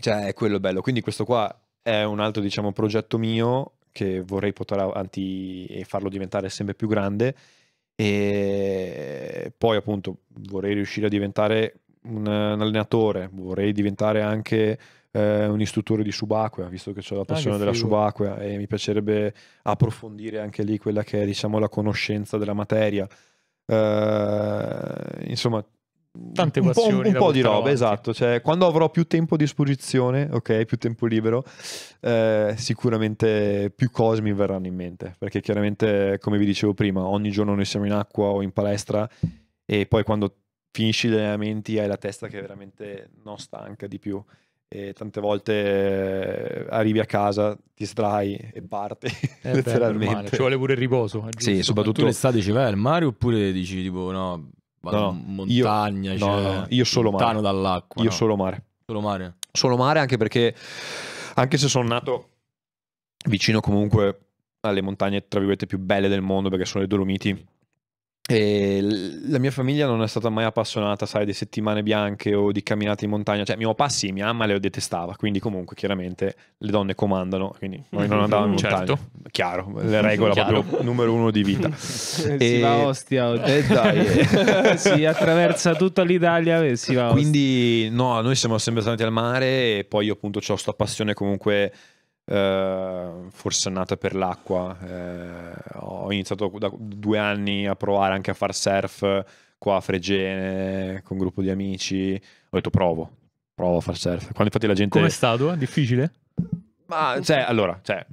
cioè, è quello bello. Quindi questo qua è un altro, diciamo, progetto mio che vorrei portare avanti e farlo diventare sempre più grande e poi appunto vorrei riuscire a diventare un, un allenatore, vorrei diventare anche eh, un istruttore di subacquea, visto che ho la ah, passione ah, della subacquea e mi piacerebbe approfondire anche lì quella che è diciamo la conoscenza della materia. Eh, insomma, tante un passioni. Po', un, un po' di roba, avanti. esatto. Cioè, quando avrò più tempo a disposizione, ok, più tempo libero, eh, sicuramente più cose mi verranno in mente. Perché chiaramente, come vi dicevo prima, ogni giorno noi siamo in acqua o in palestra e poi quando finisci gli allenamenti hai la testa che veramente non stanca di più. E tante volte eh, arrivi a casa, ti sdrai e parte eh beh, [LAUGHS] Ci vuole pure il riposo. Sì, soprattutto. l'estate ci vai al mare oppure dici tipo no, Vado no, montagna, io, cioè, no, no, io solo lontano mare. dall'acqua. Io no. solo mare. Solo mare. Solo mare anche perché, anche se sono nato vicino comunque alle montagne, tra virgolette, più belle del mondo, perché sono le Dolomiti, e la mia famiglia non è stata mai appassionata, sai, di settimane bianche o di camminate in montagna. Cioè, mio papà sì, mia mamma le detestava. Quindi, comunque, chiaramente le donne comandano. Quindi noi non mm-hmm. andavamo in montagna. Certo. Chiaro, la regola Chiaro. proprio numero uno di vita. [LAUGHS] Eh, e... Si va ostia oggi. Eh, dai, [LAUGHS] si attraversa tutta l'Italia e eh, si va. Quindi, no, noi siamo sempre stati al mare. E poi, io appunto, ho questa passione comunque Uh, forse nata per l'acqua. Uh, ho iniziato da due anni a provare anche a far surf qua a Fregene con un gruppo di amici. Ho detto provo, provo a far surf. Quando infatti la gente... Come è stato? Difficile? Ma cioè, allora, cioè,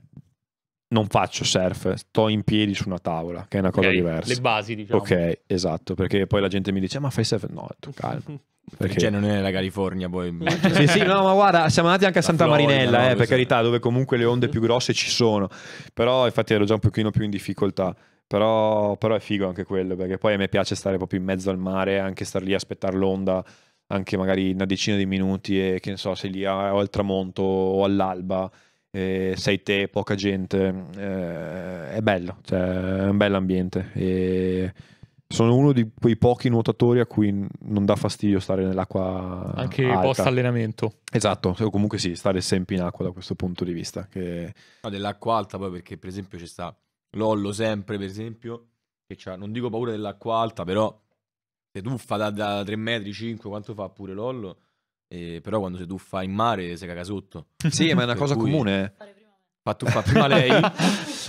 non faccio surf, sto in piedi su una tavola, che è una cosa okay, diversa. Le basi, diciamo. Ok, esatto, perché poi la gente mi dice, ma fai surf? No, tu calma. [LAUGHS] Perché cioè, non è la California poi. [LAUGHS] sì, sì, no, ma guarda, siamo andati anche a Santa Florida, Marinella, eh, no, eh, per carità, dove comunque le onde più grosse ci sono. Però infatti ero già un pochino più in difficoltà. Però, però è figo anche quello, perché poi a me piace stare proprio in mezzo al mare, anche stare lì a aspettare l'onda, anche magari una decina di minuti e che ne so, sei lì o al tramonto o all'alba. Eh, sei te, poca gente, eh, è bello, cioè, è un bell'ambiente. ambiente. E sono uno di quei pochi nuotatori a cui non dà fastidio stare nell'acqua. Anche post allenamento. Esatto, o comunque sì, stare sempre in acqua da questo punto di vista. Che... No, dell'acqua alta poi perché per esempio ci sta Lollo sempre per esempio, che c'ha, non dico paura dell'acqua alta, però se tuffa da, da 3 metri 5, quanto fa pure Lollo? Eh, però quando si tuffa in mare si caga sotto. Sì, ma è una cosa cui... comune. Fa tuffa prima lei.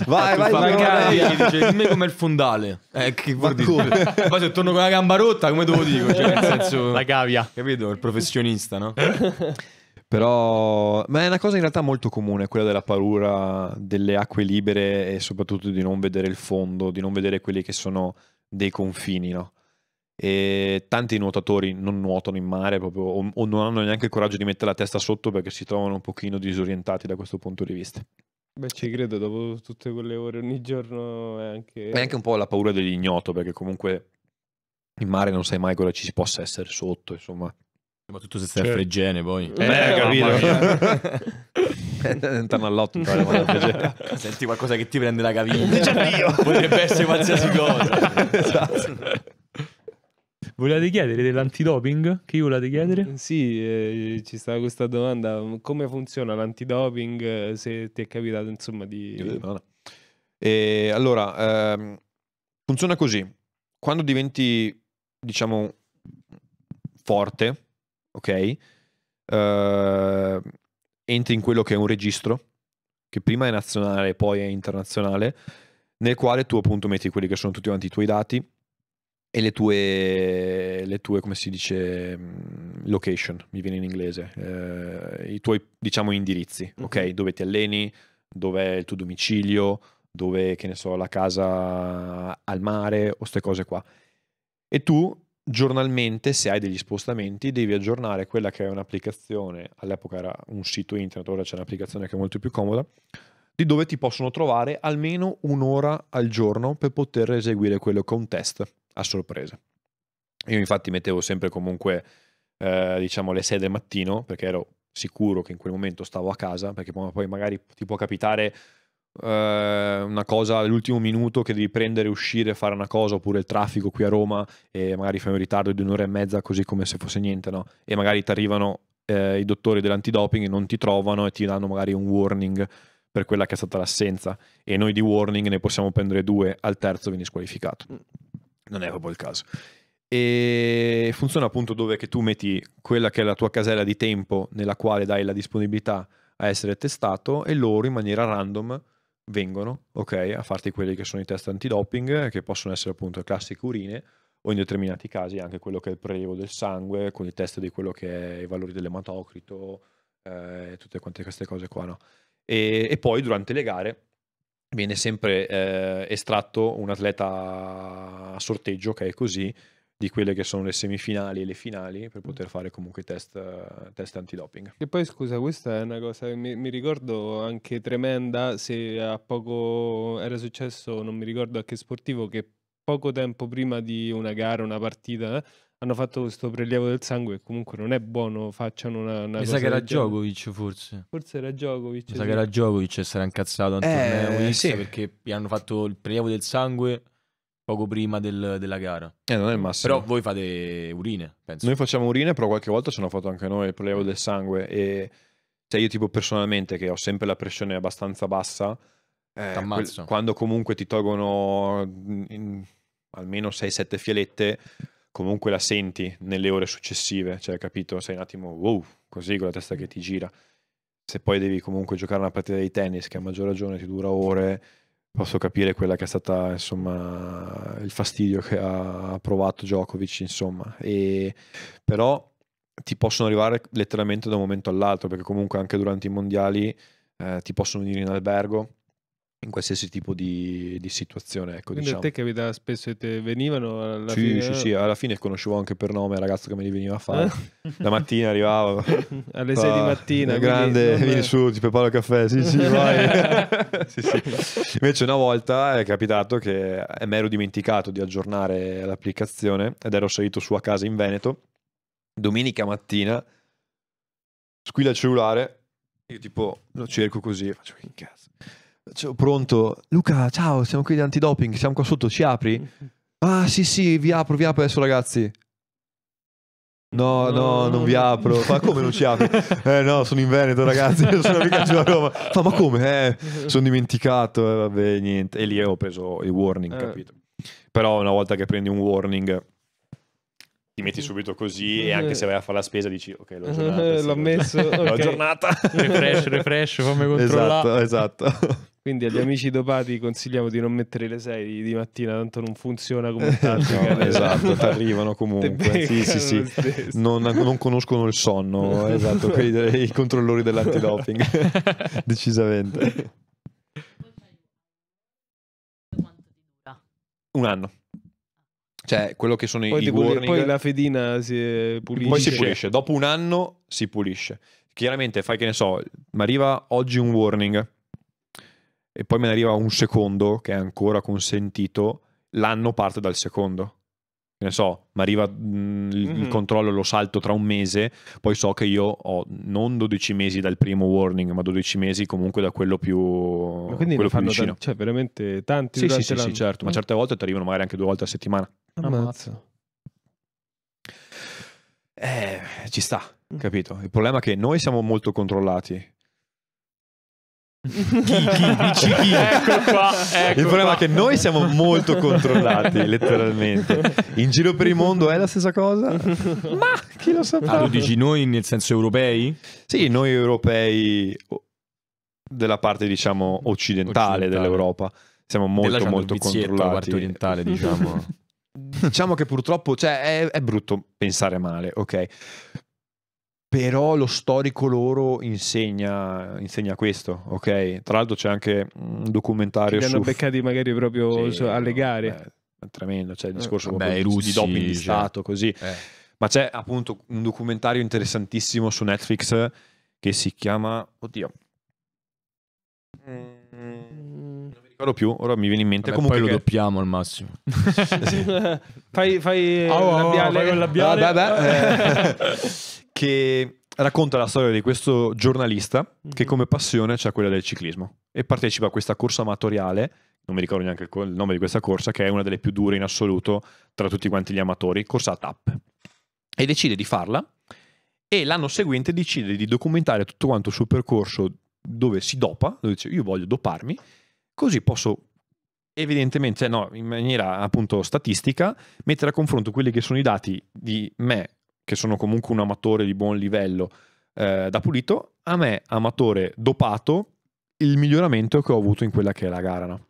vai, vai, vai. gli dice me come il fondale. [LAUGHS] Eh, che vuol dire? [LAUGHS] Poi se torno con la gamba rotta, come te lo dico? Cioè, nel [LAUGHS] senso, la cavia. Capito? Il professionista, no? Però, ma è una cosa in realtà molto comune, quella della paura delle acque libere e soprattutto di non vedere il fondo, di non vedere quelli che sono dei confini, no? e tanti nuotatori non nuotano in mare proprio, o, o, non hanno neanche il coraggio di mettere la testa sotto perché si trovano un pochino disorientati da questo punto di vista. Beh, ci credo, dopo tutte quelle ore ogni giorno è anche... È anche un po' la paura dell'ignoto, perché comunque in mare non sai mai cosa ci si possa essere sotto, insomma. Soprattutto se stai certo. a Fregene poi. Eh, eh capito. Intorno [LAUGHS] all'otto [LAUGHS] Senti qualcosa che ti prende la caviglia. Potrebbe essere qualsiasi cosa. [LAUGHS] esatto. Volevate chiedere dell'antidoping? Che io volevate chiedere? Mm, sì, eh, ci stava questa domanda. Mm, come funziona l'antidoping? Eh, se ti è capitato, insomma, di... E, allora, ehm, funziona così. Quando diventi, diciamo, forte, ok? Uh, entri in quello che è un registro, che prima è nazionale poi è internazionale, nel quale tu appunto metti quelli che sono tutti quanti i tuoi dati, e le tue, le tue, come si dice, mm, location, mi viene in inglese, eh, i tuoi, diciamo, indirizzi, mm-hmm. ok? Dove ti alleni, dov'è il tuo domicilio, dove, che ne so, la casa al mare o queste cose qua. E tu giornalmente, se hai degli spostamenti, devi aggiornare quella che è un'applicazione, all'epoca era un sito internet, ora c'è un'applicazione che è molto più comoda, di dove ti possono trovare almeno un'ora al giorno per poter eseguire quello che è un test a sorpresa. Io infatti mettevo sempre comunque eh, diciamo le 6 del mattino perché ero sicuro che in quel momento stavo a casa perché poi magari ti può capitare eh, una cosa all'ultimo minuto che devi prendere, uscire, fare una cosa oppure il traffico qui a Roma e magari fai un ritardo di un'ora e mezza così come se fosse niente no? e magari ti arrivano eh, i dottori dell'antidoping e non ti trovano e ti danno magari un warning per quella che è stata l'assenza e noi di warning ne possiamo prendere due, al terzo vieni squalificato. Mm non è proprio il caso. E funziona appunto dove tu metti quella che è la tua casella di tempo nella quale dai la disponibilità a essere testato e loro in maniera random vengono okay, a farti quelli che sono i test antidoping, che possono essere appunto classiche urine o in determinati casi anche quello che è il prelievo del sangue, con i test di quello che è i valori dell'ematocrito, eh, tutte queste cose qua. No? E, e poi durante le gare viene sempre eh, estratto un atleta a sorteggio, che è così, di quelle che sono le semifinali e le finali per poter fare comunque test, test antidoping. E poi scusa, questa è una cosa che mi, mi, ricordo anche tremenda, se a poco era successo, non mi ricordo a che sportivo, che poco tempo prima di una gara, una partita, Eh, hanno fatto questo prelievo del sangue che comunque non è buono facciano una, una mi sa che era Djokovic forse forse era Djokovic mi sa che era Djokovic e sarà incazzato al eh, torneo sì. perché gli hanno fatto il prelievo del sangue poco prima del, della gara eh non è il massimo però voi fate urine penso noi facciamo urine però qualche volta ci hanno fatto anche noi il prelievo del sangue e se io tipo personalmente che ho sempre la pressione abbastanza bassa eh, quel, quando comunque ti tolgono in, mm, in, almeno 6-7 fialette comunque la senti nelle ore successive, cioè capito, sei un attimo wow, così con la testa che ti gira. Se poi devi comunque giocare una partita di tennis che a maggior ragione ti dura ore, posso capire quella che è stata insomma il fastidio che ha provato Djokovic, insomma. E, però ti possono arrivare letteralmente da un momento all'altro, perché comunque anche durante i mondiali eh, ti possono venire in albergo, in qualsiasi tipo di, di situazione. Ecco, Quindi diciamo. a te capita spesso che venivano alla sì, fine? Sì, sì, alla fine conoscevo anche per nome il ragazzo che me li veniva a fare. Eh. la mattina arrivavo. [LAUGHS] Alle 6 di ah, mattina. Grande, vieni su, ti preparo il caffè, sì, sì, vai. [LAUGHS] sì, sì. Invece una volta è capitato che eh, mi ero dimenticato di aggiornare l'applicazione ed ero salito su a casa in Veneto. Domenica mattina squilla il cellulare, io tipo lo cerco così, faccio che cazzo cioè, pronto, Luca, ciao, siamo qui di antidoping, siamo qua sotto, ci apri? [LAUGHS] Ah sì sì, vi apro, vi apro adesso ragazzi. No, no, no, non vi apro. Ma come non ci apri? [LAUGHS] eh no, sono in Veneto, ragazzi. sono mica giù a Roma. Fa ma come? Eh, sono dimenticato. Eh, vabbè, niente. E lì ho preso il warning, eh. capito? Però una volta che prendi un warning, ti metti subito così. E eh. anche se vai a fare la spesa, dici, ok, l'ho aggiornata. Eh, l'ho messo. l'ho okay. aggiornata. [LAUGHS] refresh, refresh, fammi esatto, controllare. Esatto, esatto. Quindi agli amici dopati consigliamo di non mettere le 6 di mattina, tanto non funziona come [LAUGHS] tanto. no, esatto, ti [LAUGHS] arrivano comunque. Sì, sì, sì. Non, non, conoscono il sonno, [LAUGHS] esatto, quelli, i controllori dell'antidoping, decisamente. Un anno. Cioè, quello che sono poi i warning... Poi la fedina si pulisce. Poi si pulisce. Dopo un anno si pulisce. Chiaramente fai che ne so, mi arriva oggi un warning e poi me ne arriva un secondo che è ancora consentito, l'anno parte dal secondo. Che ne so, mi arriva mm, il mm-hmm. controllo, lo salto tra un mese, poi so che io ho non 12 mesi dal primo warning, ma 12 mesi comunque da quello più, ma quindi quello più vicino. Da, cioè, veramente tanti. Sì, sì, sì, sì, certo, ma mm. certe volte ti arrivano magari anche due volte a settimana. Ammazza. Eh, ci sta, mm. capito? Il problema è che noi siamo molto controllati chi, chi, dici chi? [LAUGHS] Ecco qua, ecco il problema qua. è che noi siamo molto controllati, [LAUGHS] letteralmente. In giro per il mondo è la stessa cosa? Ma chi lo saprà? Ah, tu dici noi nel senso europei? Sì, noi europei della parte, diciamo, occidentale, occidentale. dell'Europa. Siamo molto, molto controllati. parte orientale, diciamo. [LAUGHS] diciamo che purtroppo cioè, è, è brutto pensare male, ok? però lo storico loro insegna, insegna, questo, ok? Tra l'altro c'è anche un documentario che su... Che hanno beccati magari proprio sì, su, alle gare. Eh, tremendo, c'è cioè il discorso eh, vabbè, russi, di doping di cioè. Stato, così. Eh. Ma c'è appunto un documentario interessantissimo su Netflix che si chiama... Oddio. Mm. Non mi ricordo più, ora mi viene in mente. Vabbè, Comunque poi lo che... doppiamo al massimo. [LAUGHS] [LAUGHS] fai, fai oh, oh, labiale. Oh, fai labiale. Oh, vabbè, [LAUGHS] che racconta la storia di questo giornalista che mhm. come passione ha quella del ciclismo e partecipa a questa corsa amatoriale, non mi ricordo neanche il nome di questa corsa, che è una delle più dure in assoluto tra tutti quanti gli amatori, corsa a tappe. E decide di farla e l'anno seguente decide di documentare tutto quanto il suo percorso dove si dopa, dove dice io voglio doparmi, così posso evidentemente, no, in maniera appunto statistica, mettere a confronto quelli che sono i dati di me che sono comunque un amatore di buon livello eh, da pulito, a me, amatore dopato, il miglioramento che ho avuto in quella che è la Garana.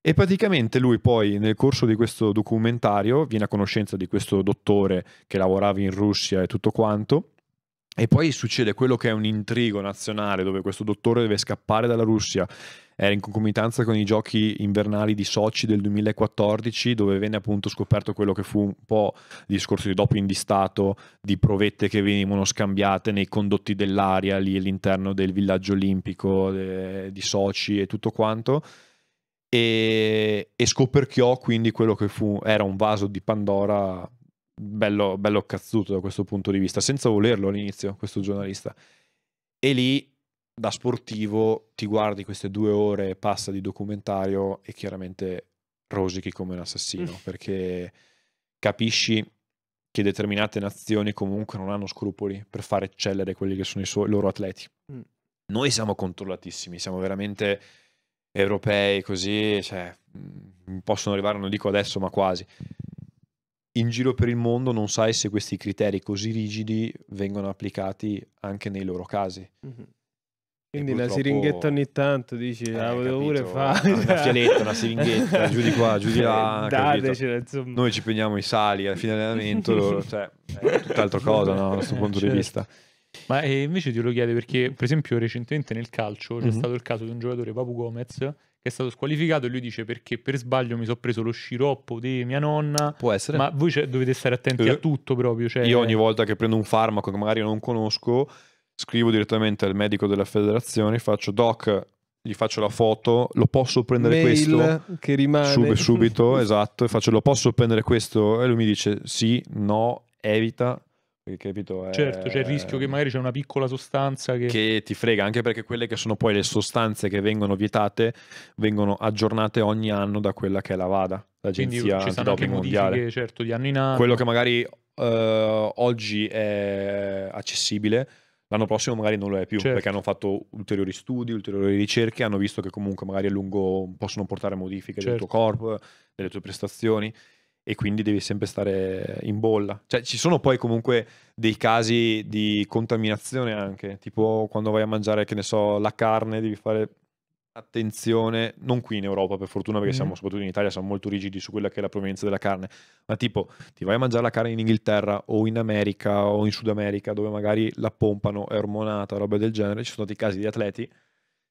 E praticamente lui poi nel corso di questo documentario viene a conoscenza di questo dottore che lavorava in Russia e tutto quanto. E poi succede quello che è un intrigo nazionale dove questo dottore deve scappare dalla Russia era in concomitanza con i giochi invernali di Sochi del 2014 dove venne appunto scoperto quello che fu un po' il discorso di doping di di provette che venivano scambiate nei condotti dell'aria lì all'interno del villaggio olimpico de, eh, di Sochi e tutto quanto e, e, scoperchiò quindi quello che fu, era un vaso di Pandora bello, bello cazzuto da questo punto di vista, senza volerlo all'inizio questo giornalista. E lì da sportivo ti guardi queste due ore e passa di documentario e chiaramente rosichi come un assassino mm. perché capisci che determinate nazioni comunque non hanno scrupoli per far eccellere quelli che sono i, suoi, i loro atleti. Mm. Noi siamo controllatissimi, siamo veramente europei così, cioè, mm, possono arrivare, non dico adesso, ma quasi. In giro per il mondo non sai se questi criteri così rigidi vengono applicati anche nei loro casi. Mm-hmm. Quindi una siringhetta ogni tanto dici, eh, la volevo pure fare. Una fialetta, una siringhetta, [LAUGHS] giù di qua, giù di là. Datecela, insomma. Noi ci prendiamo i sali al fine allenamento, loro, [LAUGHS] cioè, è tutt'altra cosa, no, da questo punto certo. di vista. Ma eh, invece ti lo chiede perché, per esempio, recentemente nel calcio c'è mm-hmm. stato il caso di un giocatore, Papu Gomez, che è stato squalificato e lui dice perché per sbaglio mi sono preso lo sciroppo di mia nonna. Può essere. Ma voi cioè, dovete stare attenti eh. a tutto proprio. Cioè... Io ogni volta che prendo un farmaco che magari non conosco scrivo direttamente al medico della federazione, faccio doc, gli faccio la foto, lo posso prendere Mail questo? che rimane. Sub, subito, [LAUGHS] esatto, e faccio lo posso prendere questo? E lui mi dice sì, no, evita. Perché, capito, è... Certo, c'è il rischio che magari c'è una piccola sostanza che... che ti frega, anche perché quelle che sono poi le sostanze che vengono vietate vengono aggiornate ogni anno da quella che è la VADA, l'agenzia ci anche mondiale. Certo, di anno in anno. Quello che magari eh, oggi è accessibile l'anno prossimo magari non lo è più certo. perché hanno fatto ulteriori studi, ulteriori ricerche, hanno visto che comunque magari a lungo possono portare modifiche certo. del tuo certo. corpo, delle tue prestazioni e quindi devi sempre stare in bolla. Cioè ci sono poi comunque dei casi di contaminazione anche, tipo quando vai a mangiare, che ne so, la carne, devi fare attenzione, non qui in Europa per fortuna perché mm. siamo soprattutto in Italia, siamo molto rigidi su quella che è la provenienza della carne, ma tipo ti vai a mangiare la carne in Inghilterra o in America o in Sud America dove magari la pompano, è ormonata, roba del genere, ci sono stati casi di atleti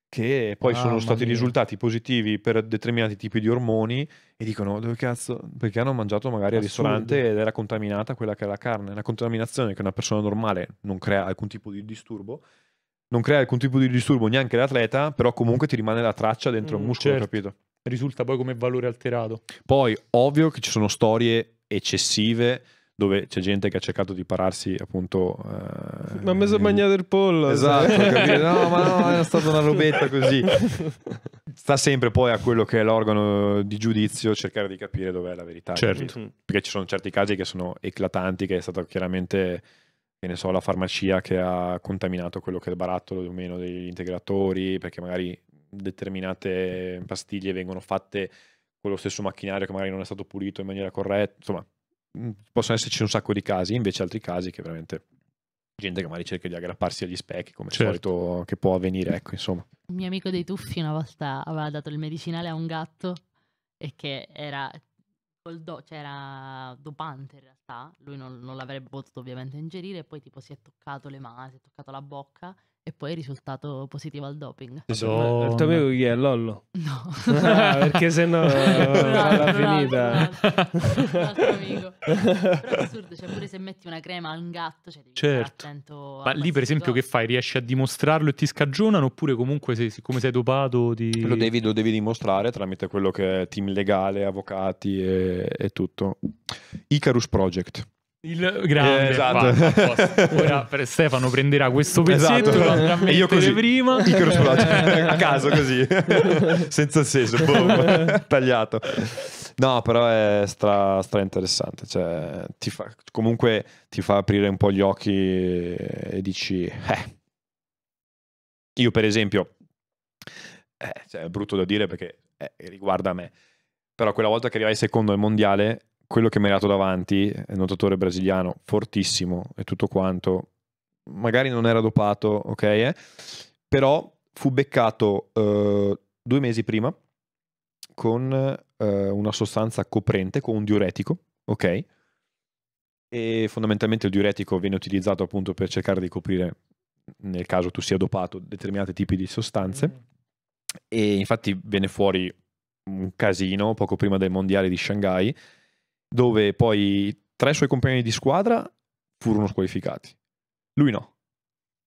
che poi ah, sono stati mia. risultati positivi per determinati tipi di ormoni e dicono oh, dove cazzo perché hanno mangiato magari Assurdo. al ristorante ed era contaminata quella che è la carne, una contaminazione che una persona normale non crea alcun tipo di disturbo non crea alcun tipo di disturbo neanche l'atleta, però comunque ti rimane la traccia dentro mm, il muscolo, certo. capito? Risulta poi come valore alterato. Poi, ovvio che ci sono storie eccessive dove c'è gente che ha cercato di pararsi appunto eh, ma mi sono bagnato il pollo esatto capito? no ma no è stata una robetta così [LAUGHS] sta sempre poi a quello che è l'organo di giudizio cercare di capire dov'è la verità certo. perché ci sono certi casi che sono eclatanti che è stato chiaramente che ne so, la farmacia che ha contaminato quello che è il barattolo o meno degli integratori, perché magari determinate pastiglie vengono fatte con lo stesso macchinario che magari non è stato pulito in maniera corretta, insomma, mm, possono esserci un sacco di casi, invece altri casi che veramente gente che magari cerca di aggrapparsi agli specchi come certo. solito che può avvenire, ecco, insomma. Un mio amico dei tuffi una volta aveva dato il medicinale a un gatto e che era Do, c'era cioè dopante in realtà, lui non, non l'avrebbe potuto ovviamente ingerire, poi tipo si è toccato le mani, si è toccato la bocca e poi risultato positivo al doping. Sono... Il tuo amico chi è? Lollo? No. [LAUGHS] ah, perché se no l'ha finita. [LAUGHS] Un altro amico. Però è assurdo, cioè pure se metti una crema a un gatto, cioè devi certo. attento. Ma lì per esempio che fai? Riesci a dimostrarlo e ti scagionano oppure comunque se, siccome sei dopato ti... Lo devi, lo devi, dimostrare tramite quello che è team legale, avvocati e, e tutto. Icarus Project. Il grande eh, esatto. [LAUGHS] Ora per Stefano prenderà questo esatto. pezzetto esatto. e io così prima eh. a caso così [LAUGHS] senza senso boom. [LAUGHS] tagliato. No, però è stra, stra interessante, cioè, ti fa, comunque ti fa aprire un po' gli occhi e dici eh. Io per esempio eh, cioè, è brutto da dire perché eh, riguarda me. Però quella volta che arrivai secondo al mondiale quello che mi è dato davanti, è eh, un nuotatore brasiliano, fortissimo e tutto quanto, magari non era dopato, ok, eh? però fu beccato eh, due mesi prima con eh, una sostanza coprente, con un diuretico, ok? E fondamentalmente il diuretico viene utilizzato appunto per cercare di coprire, nel caso tu sia dopato, determinati tipi di sostanze. Mm. E infatti venne fuori un casino poco prima del mondiale di Shanghai dove poi tre suoi compagni di squadra furono squalificati. Lui no.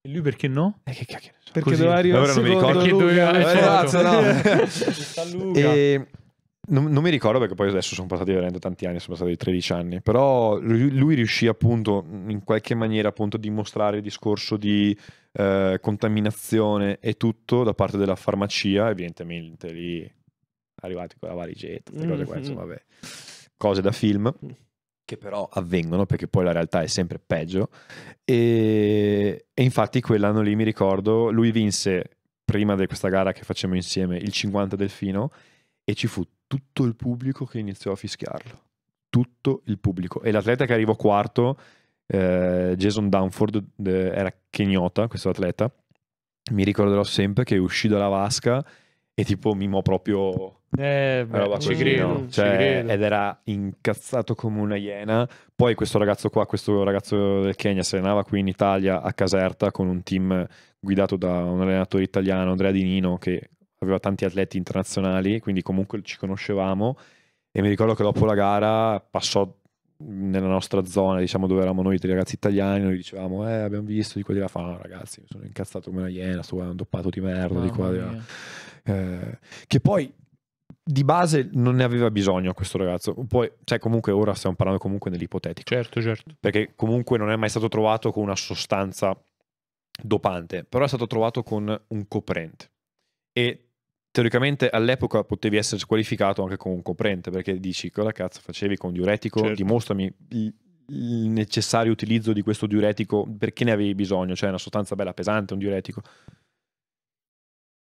E lui perché no? Eh, che cacchio. Perché Così. doveva arrivare allora non mi ricordo perché doveva arrivare no. [LAUGHS] [LAUGHS] e non, non, mi ricordo perché poi adesso sono passati veramente tanti anni, sono passati 13 anni, però lui, lui riuscì appunto in qualche maniera appunto a dimostrare il discorso di eh, contaminazione e tutto da parte della farmacia, evidentemente lì arrivati con la valigetta, queste cose qua, mm-hmm. insomma, vabbè cose da film mm. che però avvengono perché poi la realtà è sempre peggio e, e infatti quell'anno lì mi ricordo lui vinse prima di questa gara che facciamo insieme il 50 delfino e ci fu tutto il pubblico che iniziò a fischiarlo tutto il pubblico e l'atleta che arrivò quarto eh, Jason Dunford eh, era kenyota questo atleta mi ricorderò sempre che uscì dalla vasca e tipo mimò proprio eh, beh, roba ci credo, cioè, ed era incazzato come una iena poi questo ragazzo qua questo ragazzo del Kenya si allenava qui in Italia a Caserta con un team guidato da un allenatore italiano Andrea Di Nino che aveva tanti atleti internazionali quindi comunque ci conoscevamo e mi ricordo che dopo la gara passò nella nostra zona, diciamo dove eravamo noi tre ragazzi italiani, noi dicevamo, eh, abbiamo visto di qua di là, fanno ragazzi, mi sono incazzato come una iena, sto guardando doppato di merda, di qua di là. Eh, che poi di base non ne aveva bisogno questo ragazzo. Poi, cioè, comunque ora stiamo parlando comunque nell'ipotetico. Certo, certo. Perché comunque non è mai stato trovato con una sostanza dopante, però è stato trovato con un coprente. E teoricamente all'epoca potevi essere squalificato anche con un coprente perché dici cosa cazzo facevi con diuretico certo. dimostrami il, necessario utilizzo di questo diuretico perché ne avevi bisogno cioè una sostanza bella pesante un diuretico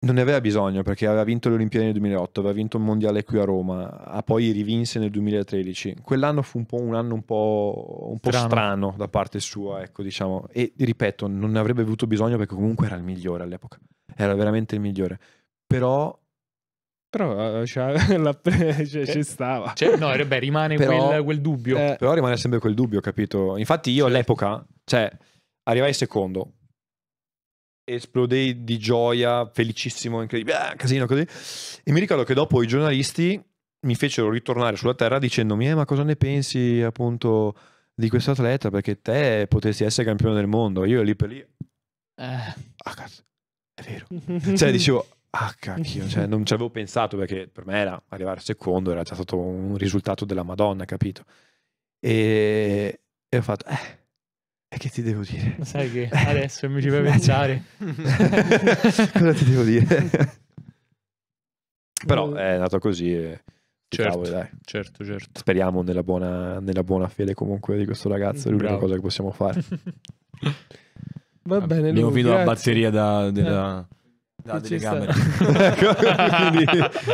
non ne aveva bisogno perché aveva vinto le Olimpiadi nel 2008 aveva vinto il mondiale qui a Roma ha ah, poi rivinse nel 2013 quell'anno fu un, po un anno un po', un po strano. strano da parte sua ecco diciamo e ripeto non ne avrebbe avuto bisogno perché comunque era il migliore all'epoca era veramente il migliore però però eh, cioè, [LAUGHS] la, cioè, cioè, ci stava. Cioè, no, eh, beh, rimane però, quel, quel, dubbio. Eh, però rimane sempre quel dubbio, capito? Infatti io certo. all'epoca, cioè, arrivai secondo, esplodei di gioia, felicissimo, incredibile, ah, casino così. E mi ricordo che dopo i giornalisti mi fecero ritornare sulla terra dicendomi, eh, ma cosa ne pensi appunto di questo atleta? Perché te potresti essere campione del mondo. Io lì per lì... Eh. Ah, cazzo, è vero. cioè, dicevo Ah, cacchio, cioè, non ci avevo pensato perché per me era arrivare secondo, era già stato un risultato della Madonna, capito? E, e ho fatto, eh, e che ti devo dire? Lo sai che adesso mi ci fai [LAUGHS] eh, pensare. [LAUGHS] Cosa ti devo dire? [LAUGHS] Però eh. è andato così. E... Certo, dai. certo, certo. Speriamo nella buona, nella buona, fede comunque di questo ragazzo, è l'unica cosa che possiamo fare. Va bene, Abbiamo finito la batteria da, della... Eh No, delle camere. [LAUGHS] Ecco, quindi,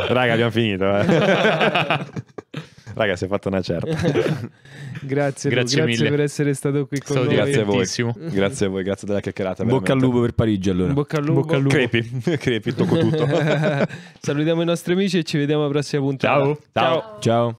raga, abbiamo finito. Eh. [LAUGHS] raga, si è fatta una certa. grazie, [LAUGHS] grazie, Lu, grazie mille. per essere stato qui con Sono noi. Grazie a voi. Grazie a voi, grazie della chiacchierata. Bocca al lupo per Parigi allora. Bocca al lupo. Bocca al lupo. Crepi, crepi, tocco tutto. Salutiamo i nostri amici e ci vediamo alla prossima puntata. Ciao. Ciao. Ciao.